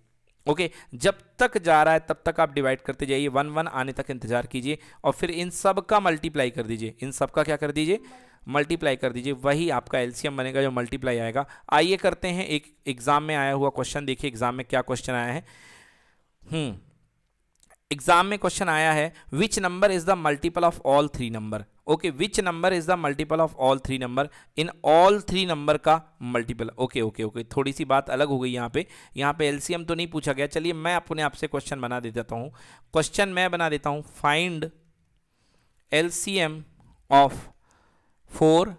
ओके जब तक जा रहा है तब तक आप डिवाइड करते जाइए वन वन आने तक इंतजार कीजिए और फिर इन सब का मल्टीप्लाई कर दीजिए इन सब का क्या कर दीजिए मल्टीप्लाई कर दीजिए वही आपका एलसीएम बनेगा जो मल्टीप्लाई आएगा आइए करते हैं एक एग्ज़ाम में आया हुआ क्वेश्चन देखिए एग्ज़ाम में क्या क्वेश्चन आया है एग्जाम हम्म, में क्वेश्चन आया है which number is the multiple of all three number okay which number is the multiple of all three number in all three number का मल्टीपल ओके ओके ओके थोड़ी सी बात अलग हो गई यहाँ पे यहाँ पे एलसीएम तो नहीं पूछा गया चलिए मैं अपने आपसे क्वेश्चन बना दे देता हूँ क्वेश्चन मैं बना देता हूँ find L of four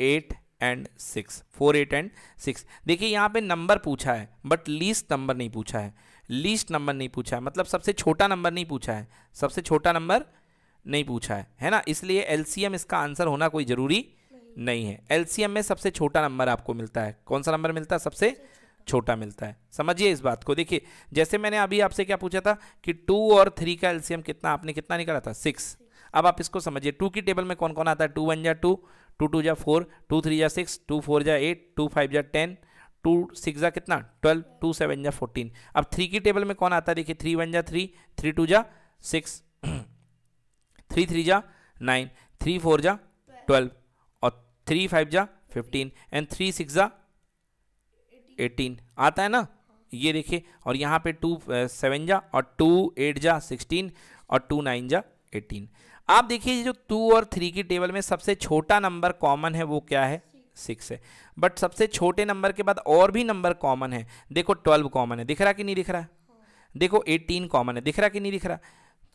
eight and six four eight and six देखिए यहाँ पे नंबर पूछा है बट लीस्ट नंबर नहीं पूछा है लीस्ट नंबर नहीं पूछा है मतलब सबसे छोटा नंबर नहीं पूछा है सबसे छोटा नंबर नहीं पूछा है है ना इसलिए एलसीएम इसका आंसर होना कोई ज़रूरी नहीं।, नहीं है एलसीएम में सबसे छोटा नंबर आपको मिलता है कौन सा नंबर मिलता है सबसे छोटा मिलता है समझिए इस बात को देखिए जैसे मैंने अभी आपसे क्या पूछा था कि टू और थ्री का एलसीएम कितना आपने कितना निकाला था सिक्स अब आप इसको समझिए टू की टेबल में कौन कौन आता है टू वन जा टू टू टू जा फोर टू थ्री जा सिक्स टू फोर जा एट टू फाइव जा टेन टू सिक्स जा कितना ट्वेल्व टू सेवन जा फोर्टीन अब थ्री की टेबल में कौन आता है देखिए थ्री वन जा थ्री थ्री टू जा सिक्स थ्री थ्री जा नाइन थ्री फोर जा ट्वेल्व और थ्री फाइव जा फिफ्टीन एंड थ्री सिक्स जा एटीन आता है ना ये देखिए और यहाँ पे टू सेवन जा और टू एट जा सिक्सटीन और टू नाइन जा एटीन आप देखिए जो टू और थ्री की टेबल में सबसे छोटा नंबर कॉमन है वो क्या है सिक्स है बट सबसे छोटे नंबर के बाद और भी नंबर कॉमन है देखो ट्वेल्व कॉमन है दिख रहा कि नहीं दिख रहा देखो एटीन कॉमन है दिख रहा कि नहीं दिख रहा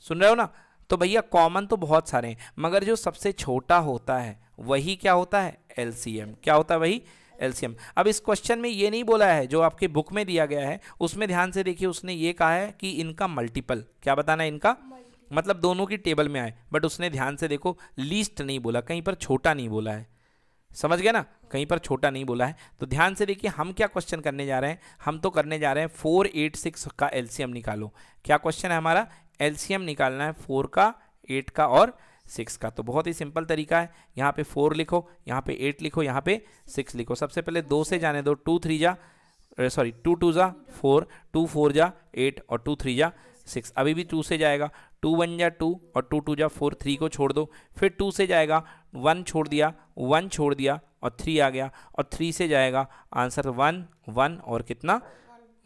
सुन रहे हो ना तो भैया कॉमन तो बहुत सारे हैं मगर जो सबसे छोटा होता है वही क्या होता है एल क्या होता है वही एल अब इस क्वेश्चन में ये नहीं बोला है जो आपके बुक में दिया गया है उसमें ध्यान से देखिए उसने ये कहा है कि इनका मल्टीपल क्या बताना है इनका मतलब दोनों की टेबल में आए बट उसने ध्यान से देखो लीस्ट नहीं बोला कहीं पर छोटा नहीं बोला है समझ गया ना कहीं पर छोटा नहीं बोला है तो ध्यान से देखिए हम क्या क्वेश्चन करने जा रहे हैं हम तो करने जा रहे हैं फोर एट सिक्स का एलसीएम निकालो क्या क्वेश्चन है हमारा एलसीएम निकालना है फोर का एट का और सिक्स का तो बहुत ही सिंपल तरीका है यहाँ पे फोर लिखो यहाँ पे एट लिखो यहाँ पे सिक्स लिखो सबसे पहले दो से जाने दो टू थ्री जा सॉरी टू टू जा फोर टू फोर जा एट और टू थ्री जा सिक्स अभी भी टू से जाएगा टू वन जा टू और टू टू जा फोर थ्री को छोड़ दो फिर टू से जाएगा वन छोड़ दिया वन छोड़ दिया और थ्री आ गया और थ्री से जाएगा आंसर वन वन और कितना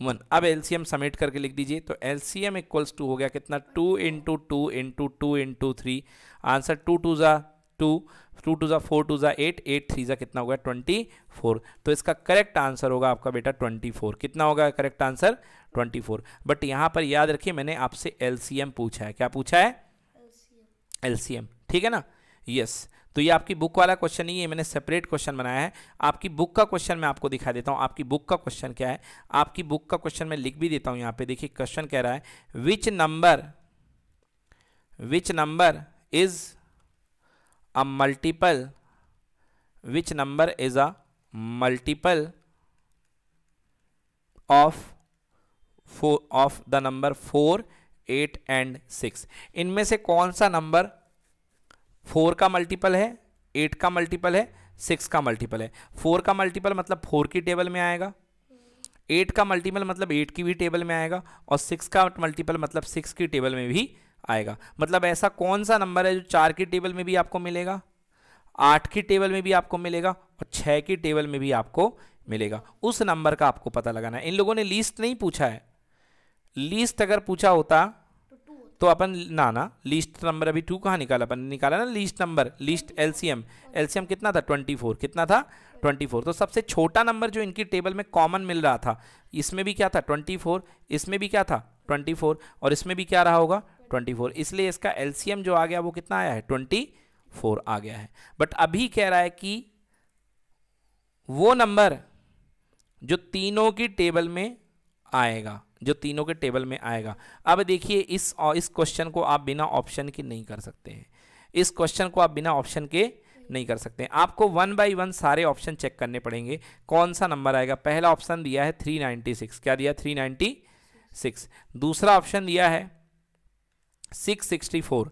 वन अब एलसीएम समेट करके लिख दीजिए तो एलसीएम इक्वल्स टू हो गया कितना two into two into two into three answer two two ज़ा टू टू टू ज़ा फोर टू ज़ा एट एट थ्री ज़ा कितना होगा ट्वेंटी फोर तो इसका करेक्ट आंसर होगा आपका बेटा ट्वेंटी फोर कितना होगा correct answer twenty four but यहाँ पर याद रखिए मैंने आपसे एम पूछा है क्या पूछा है एम ठीक है ना यस yes. तो ये आपकी बुक वाला क्वेश्चन नहीं है मैंने सेपरेट क्वेश्चन बनाया है आपकी बुक का क्वेश्चन मैं आपको दिखा देता हूँ आपकी बुक का क्वेश्चन क्या है आपकी बुक का क्वेश्चन मैं लिख भी देता हूँ यहाँ पे देखिए क्वेश्चन कह रहा है which number which number is a multiple which number is a multiple of four of the number four eight and six इनमें से कौन सा नंबर फोर का मल्टीपल है एट का मल्टीपल है सिक्स का मल्टीपल है फोर का मल्टीपल मतलब फोर की टेबल में आएगा एट का मल्टीपल मतलब एट की भी टेबल में आएगा और सिक्स का मल्टीपल मतलब सिक्स की टेबल में भी आएगा मतलब ऐसा कौन सा नंबर है जो चार की टेबल में भी आपको मिलेगा आठ की टेबल में भी आपको मिलेगा और छः की टेबल में भी आपको मिलेगा उस नंबर का आपको पता लगाना है इन लोगों ने लिस्ट नहीं पूछा है लिस्ट अगर पूछा होता तो अपन ना ना लीस्ट नंबर अभी टू कहाँ निकाला अपन निकाला ना least number least LCM LCM कितना था ट्वेंटी फोर कितना था ट्वेंटी फोर तो सबसे छोटा नंबर जो इनकी टेबल में कॉमन मिल रहा था इसमें भी क्या था ट्वेंटी फोर इसमें भी क्या था ट्वेंटी फोर और इसमें भी क्या रहा होगा ट्वेंटी फोर इसलिए इसका एलसीएम जो आ गया वो कितना आया है ट्वेंटी फोर आ गया है बट अभी कह रहा है कि वो नंबर जो तीनों की टेबल में आएगा जो तीनों के टेबल में आएगा अब देखिए इस इस क्वेश्चन को आप बिना ऑप्शन के नहीं कर सकते हैं इस क्वेश्चन को आप बिना ऑप्शन के नहीं कर सकते हैं आपको वन बाई वन सारे ऑप्शन चेक करने पड़ेंगे कौन सा नंबर आएगा पहला ऑप्शन दिया है 396 क्या दिया 396 दूसरा ऑप्शन दिया है 664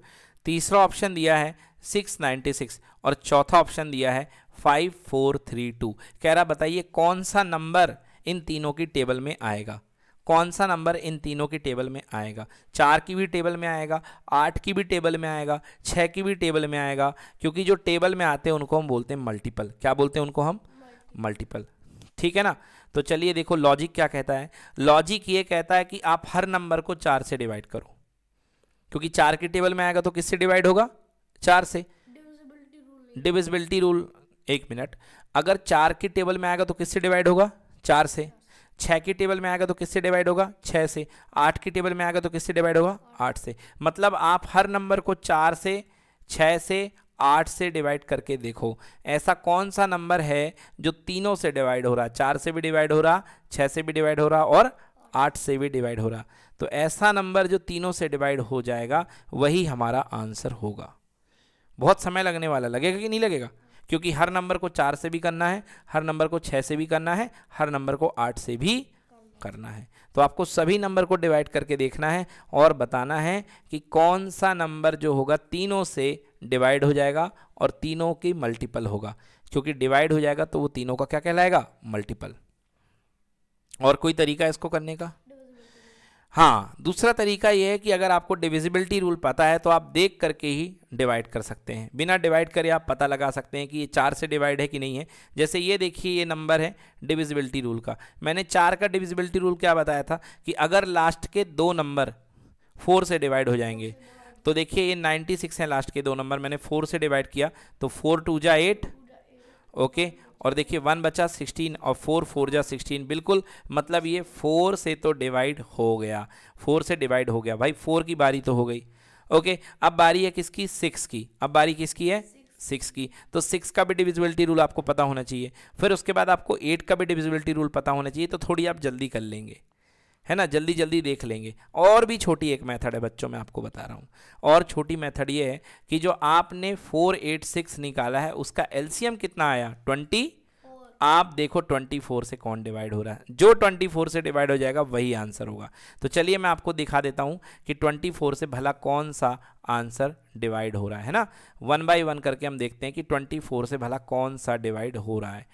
तीसरा ऑप्शन दिया है 696 और चौथा ऑप्शन दिया है 5432 कह रहा बताइए कौन सा नंबर इन तीनों की टेबल में आएगा कौन सा नंबर इन तीनों की टेबल में आएगा चार की भी टेबल में आएगा आठ की भी टेबल में आएगा छः की भी टेबल में आएगा क्योंकि जो टेबल में आते हैं उनको हम बोलते हैं मल्टीपल क्या बोलते हैं उनको हम मल्टीपल ठीक है ना तो चलिए देखो लॉजिक क्या कहता है लॉजिक ये कहता है कि आप हर नंबर को चार से डिवाइड करो क्योंकि चार की टेबल में आएगा तो किससे डिवाइड होगा चार से डिविजिबिलिटी रूल एक मिनट अगर चार की टेबल में आएगा तो किससे डिवाइड होगा चार से छः की टेबल में आएगा तो किससे डिवाइड होगा छः से आठ की टेबल में आएगा तो किससे डिवाइड होगा आठ से मतलब आप हर नंबर को चार से छः से आठ से डिवाइड करके देखो ऐसा कौन सा नंबर है जो तीनों से डिवाइड हो रहा चार से भी डिवाइड हो रहा छः से भी डिवाइड हो रहा और आठ से भी डिवाइड हो रहा तो ऐसा नंबर जो तीनों से डिवाइड हो जाएगा वही हमारा आंसर होगा बहुत समय लगने वाला लगेगा कि नहीं लगेगा क्योंकि हर नंबर को चार से भी करना है हर नंबर को छः से भी करना है हर नंबर को आठ से भी करना है तो आपको सभी नंबर को डिवाइड करके देखना है और बताना है कि कौन सा नंबर जो होगा तीनों से डिवाइड हो जाएगा और तीनों की मल्टीपल होगा क्योंकि डिवाइड हो जाएगा तो वो तीनों का क्या कहलाएगा मल्टीपल और कोई तरीका है इसको करने का हाँ दूसरा तरीका यह है कि अगर आपको डिविजिबिलिटी रूल पता है तो आप देख करके ही डिवाइड कर सकते हैं बिना डिवाइड करे आप पता लगा सकते हैं कि ये चार से डिवाइड है कि नहीं है जैसे ये देखिए ये नंबर है डिविजिबिलिटी रूल का मैंने चार का डिविजिबिलिटी रूल क्या बताया था कि अगर लास्ट के दो नंबर फोर से डिवाइड हो जाएंगे तो देखिए ये नाइन्टी सिक्स हैं लास्ट के दो नंबर मैंने फोर से डिवाइड किया तो फोर टू जा एट ओके और देखिए वन बचा सिक्सटीन और फोर फोर जा सिक्सटीन बिल्कुल मतलब ये फोर से तो डिवाइड हो गया फोर से डिवाइड हो गया भाई फोर की बारी तो हो गई ओके अब बारी है किसकी सिक्स की अब बारी किसकी है सिक्स की तो सिक्स का भी डिविजिबिलिटी रूल आपको पता होना चाहिए फिर उसके बाद आपको एट का भी डिविजिबिलिटी रूल पता होना चाहिए तो थोड़ी आप जल्दी कर लेंगे है ना जल्दी जल्दी देख लेंगे और भी छोटी एक मेथड है बच्चों मैं आपको बता रहा हूँ और छोटी मेथड ये है कि जो आपने फोर एट सिक्स निकाला है उसका एलसीएम कितना आया ट्वेंटी आप देखो 24 से कौन डिवाइड हो रहा है जो 24 से डिवाइड हो जाएगा वही आंसर होगा तो चलिए मैं आपको दिखा देता हूँ कि 24 से भला कौन सा आंसर डिवाइड हो रहा है ना वन बाई वन करके हम देखते हैं कि फोर से भला कौन सा डिवाइड हो रहा है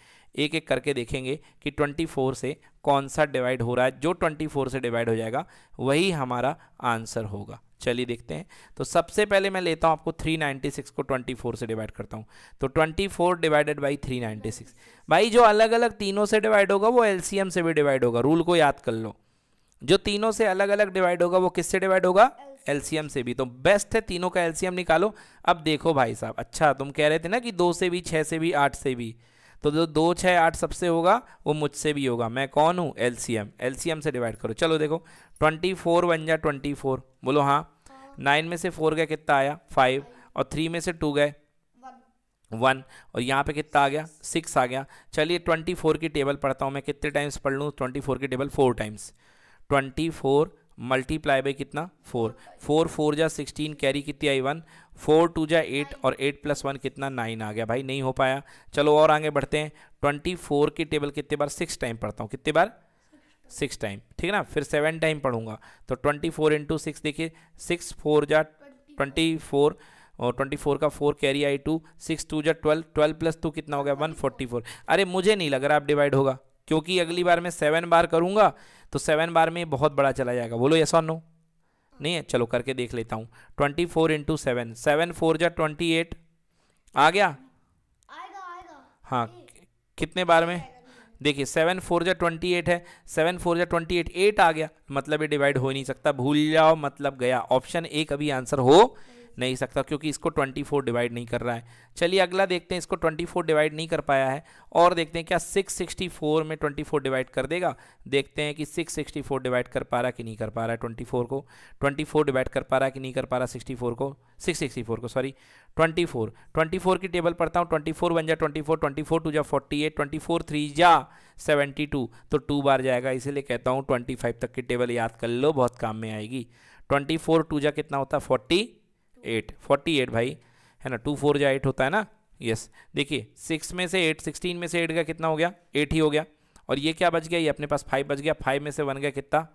एक एक करके देखेंगे कि 24 से कौन सा डिवाइड हो रहा है जो 24 से डिवाइड हो जाएगा वही हमारा आंसर होगा चलिए देखते हैं तो सबसे पहले मैं लेता हूँ आपको 396 को 24 से डिवाइड करता हूँ तो 24 डिवाइडेड बाई 396 भाई जो अलग अलग तीनों से डिवाइड होगा वो एल से भी डिवाइड होगा रूल को याद कर लो जो तीनों से अलग अलग डिवाइड होगा वो किससे डिवाइड होगा एलसीएम से भी तो बेस्ट है तीनों का एलसीएम निकालो अब देखो भाई साहब अच्छा तुम कह रहे थे ना कि दो से भी छः से भी आठ से भी तो जो दो छः आठ सबसे होगा वो मुझसे भी होगा मैं कौन हूँ एल सी एम एम से डिवाइड करो चलो देखो ट्वेंटी फोर वन जा ट्वेंटी फोर बोलो हाँ नाइन में से फोर गया कितना आया फाइव और थ्री में से टू गए वन और यहाँ पे कितना आ गया सिक्स आ गया चलिए ट्वेंटी फोर की टेबल पढ़ता हूँ मैं कितने टाइम्स पढ़ लूँ ट्वेंटी फोर की table four times twenty four multiply by कितना फोर फोर फोर जा सिक्सटीन कैरी कितनी आई वन फोर टू जा एट और एट प्लस वन कितना नाइन आ गया भाई नहीं हो पाया चलो और आगे बढ़ते हैं ट्वेंटी फोर की टेबल कितने बार सिक्स टाइम पढ़ता हूँ कितने बार सिक्स टाइम ठीक है ना फिर सेवन टाइम पढ़ूंगा तो ट्वेंटी फोर इंटू सिक्स देखिए सिक्स फोर जा ट्वेंटी फोर और ट्वेंटी फोर का फोर कैरी आई टू सिक्स टू जा ट्वेल्व ट्वेल्व प्लस टू कितना हो गया वन फोर्टी फोर अरे मुझे नहीं लग रहा आप डिवाइड होगा क्योंकि अगली बार मैं सेवन बार करूंगा तो सेवन बार में बहुत बड़ा चला जाएगा बोलो ऐसा नो नहीं है चलो करके देख लेता हूँ twenty four into seven seven four जा ट्वेंटी एट आ गया हाँ कितने बार में देखिए सेवन फोर जा ट्वेंटी एट है सेवन फोर जा ट्वेंटी एट एट आ गया मतलब ये डिवाइड हो ही नहीं सकता भूल जाओ मतलब गया ऑप्शन ए कभी आंसर हो नहीं सकता क्योंकि इसको 24 डिवाइड नहीं कर रहा है चलिए अगला देखते हैं इसको 24 डिवाइड नहीं कर पाया है और देखते हैं क्या 664 में 24 डिवाइड कर देगा देखते हैं कि 664 डिवाइड कर पा रहा कि नहीं कर पा रहा है 24 को 24 डिवाइड कर पा रहा कि नहीं कर पा रहा 64 को 664 को सॉरी 24 24 की टेबल पढ़ता हूँ 24 वन जा 24 24 टू जा 48 24 थ्री जा 72 तो टू बार जाएगा इसीलिए कहता हूँ 25 तक की टेबल याद कर लो बहुत काम में आएगी 24 टू जा कितना होता है 40 एट फोर्टी एट भाई है ना टू फोर जो एट होता है ना यस देखिए सिक्स में से एट सिक्सटीन में से एट का कितना हो गया एट ही हो गया और ये क्या बच गया ये अपने पास फाइव बच गया फाइव में से वन गया कितना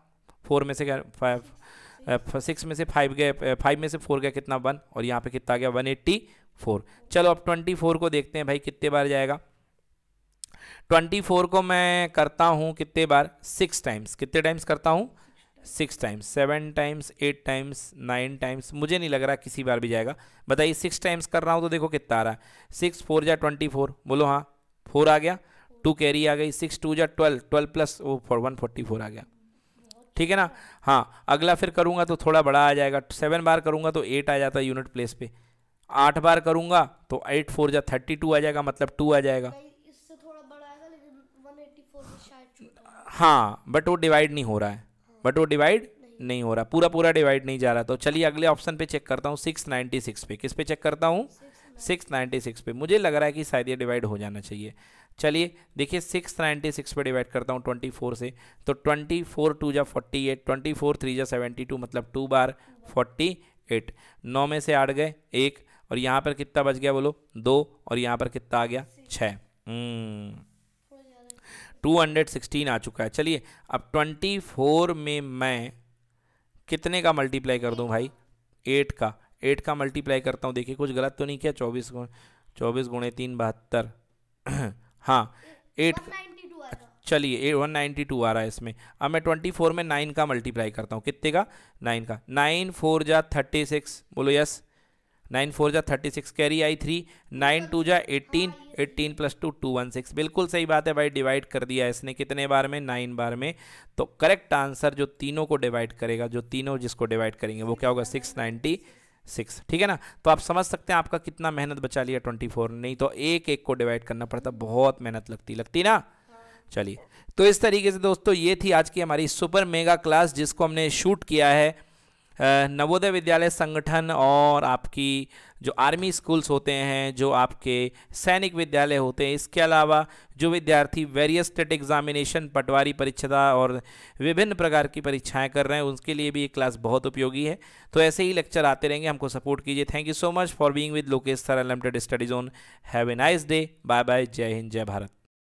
फोर में से क्या फाइव सिक्स में से फाइव गए फाइव में से फोर गया कितना वन और यहाँ पे कितना गया वन एट्टी फोर चलो अब ट्वेंटी फोर को देखते हैं भाई कितने बार जाएगा ट्वेंटी फोर को मैं करता हूँ कितने बार सिक्स टाइम्स कितने टाइम्स करता हूँ six times seven times eight times nine times मुझे नहीं लग रहा किसी बार भी जाएगा बताइए सिक्स टाइम्स कर रहा हूँ तो देखो कितना आ रहा है सिक्स फोर जा ट्वेंटी फोर बोलो हाँ फोर आ गया टू कैरी आ गई सिक्स टू जा ट्वेल्व ट्वेल्व प्लस वो फोर वन फोर्टी फोर आ गया ठीक है ना हाँ अगला फिर करूँगा तो थोड़ा बड़ा आ जाएगा सेवन बार करूँगा तो एट आ जाता है यूनिट प्लेस पे आठ बार करूँगा तो एट फोर जा थर्टी टू आ जाएगा मतलब टू आ जाएगा हाँ बट वो डिवाइड नहीं हो रहा है बट वो डिवाइड नहीं हो रहा पूरा पूरा डिवाइड नहीं जा रहा तो चलिए अगले ऑप्शन पे चेक करता हूँ सिक्स नाइन्टी सिक्स पे किस पे चेक करता हूँ सिक्स नाइन्टी सिक्स पे मुझे लग रहा है कि शायद ये डिवाइड हो जाना चाहिए चलिए देखिए सिक्स नाइन्टी सिक्स पर डिवाइड करता हूँ ट्वेंटी फोर से तो ट्वेंटी फोर टू जा forty eight twenty four three जा सेवेंटी टू मतलब टू बार फोर्टी एट नौ में से आठ गए एक और यहाँ पर कितना बच गया बोलो दो और यहाँ पर कितना आ गया छः 216 आ चुका है चलिए अब 24 में मैं कितने का मल्टीप्लाई कर दूं भाई 8 का 8 का मल्टीप्लाई करता हूँ देखिए कुछ गलत तो नहीं किया 24 गुण चौबीस गुणे तीन बहत्तर हाँ एट चलिए ए वन नाइन्टी टू आ रहा है इसमें अब मैं ट्वेंटी फोर में नाइन का मल्टीप्लाई करता हूँ कितने का नाइन का नाइन फोर जा थर्टी सिक्स बोलो यस नाइन फोर जा थर्टी सिक्स कैरी आई थ्री नाइन टू जा eighteen eighteen plus two two one six बिल्कुल सही बात है भाई डिवाइड कर दिया इसने कितने बार में नाइन बार में तो करेक्ट आंसर जो तीनों को डिवाइड करेगा जो तीनों जिसको डिवाइड करेंगे वो क्या होगा सिक्स नाइन्टी सिक्स ठीक है ना तो आप समझ सकते हैं आपका कितना मेहनत बचा लिया ट्वेंटी फोर नहीं तो एक एक को डिवाइड करना पड़ता बहुत मेहनत लगती लगती ना चलिए तो इस तरीके से दोस्तों ये थी आज की हमारी सुपर मेगा क्लास जिसको हमने शूट किया है नवोदय विद्यालय संगठन और आपकी जो आर्मी स्कूल्स होते हैं जो आपके सैनिक विद्यालय होते हैं इसके अलावा जो विद्यार्थी वेरियस स्टेट एग्जामिनेशन पटवारी परीक्षा और विभिन्न प्रकार की परीक्षाएं कर रहे हैं उनके लिए भी ये क्लास बहुत उपयोगी है तो ऐसे ही लेक्चर आते रहेंगे हमको सपोर्ट कीजिए thank you so much for being with Lokesh sir unlimited study zone have a nice day bye bye जय हिंद जय भारत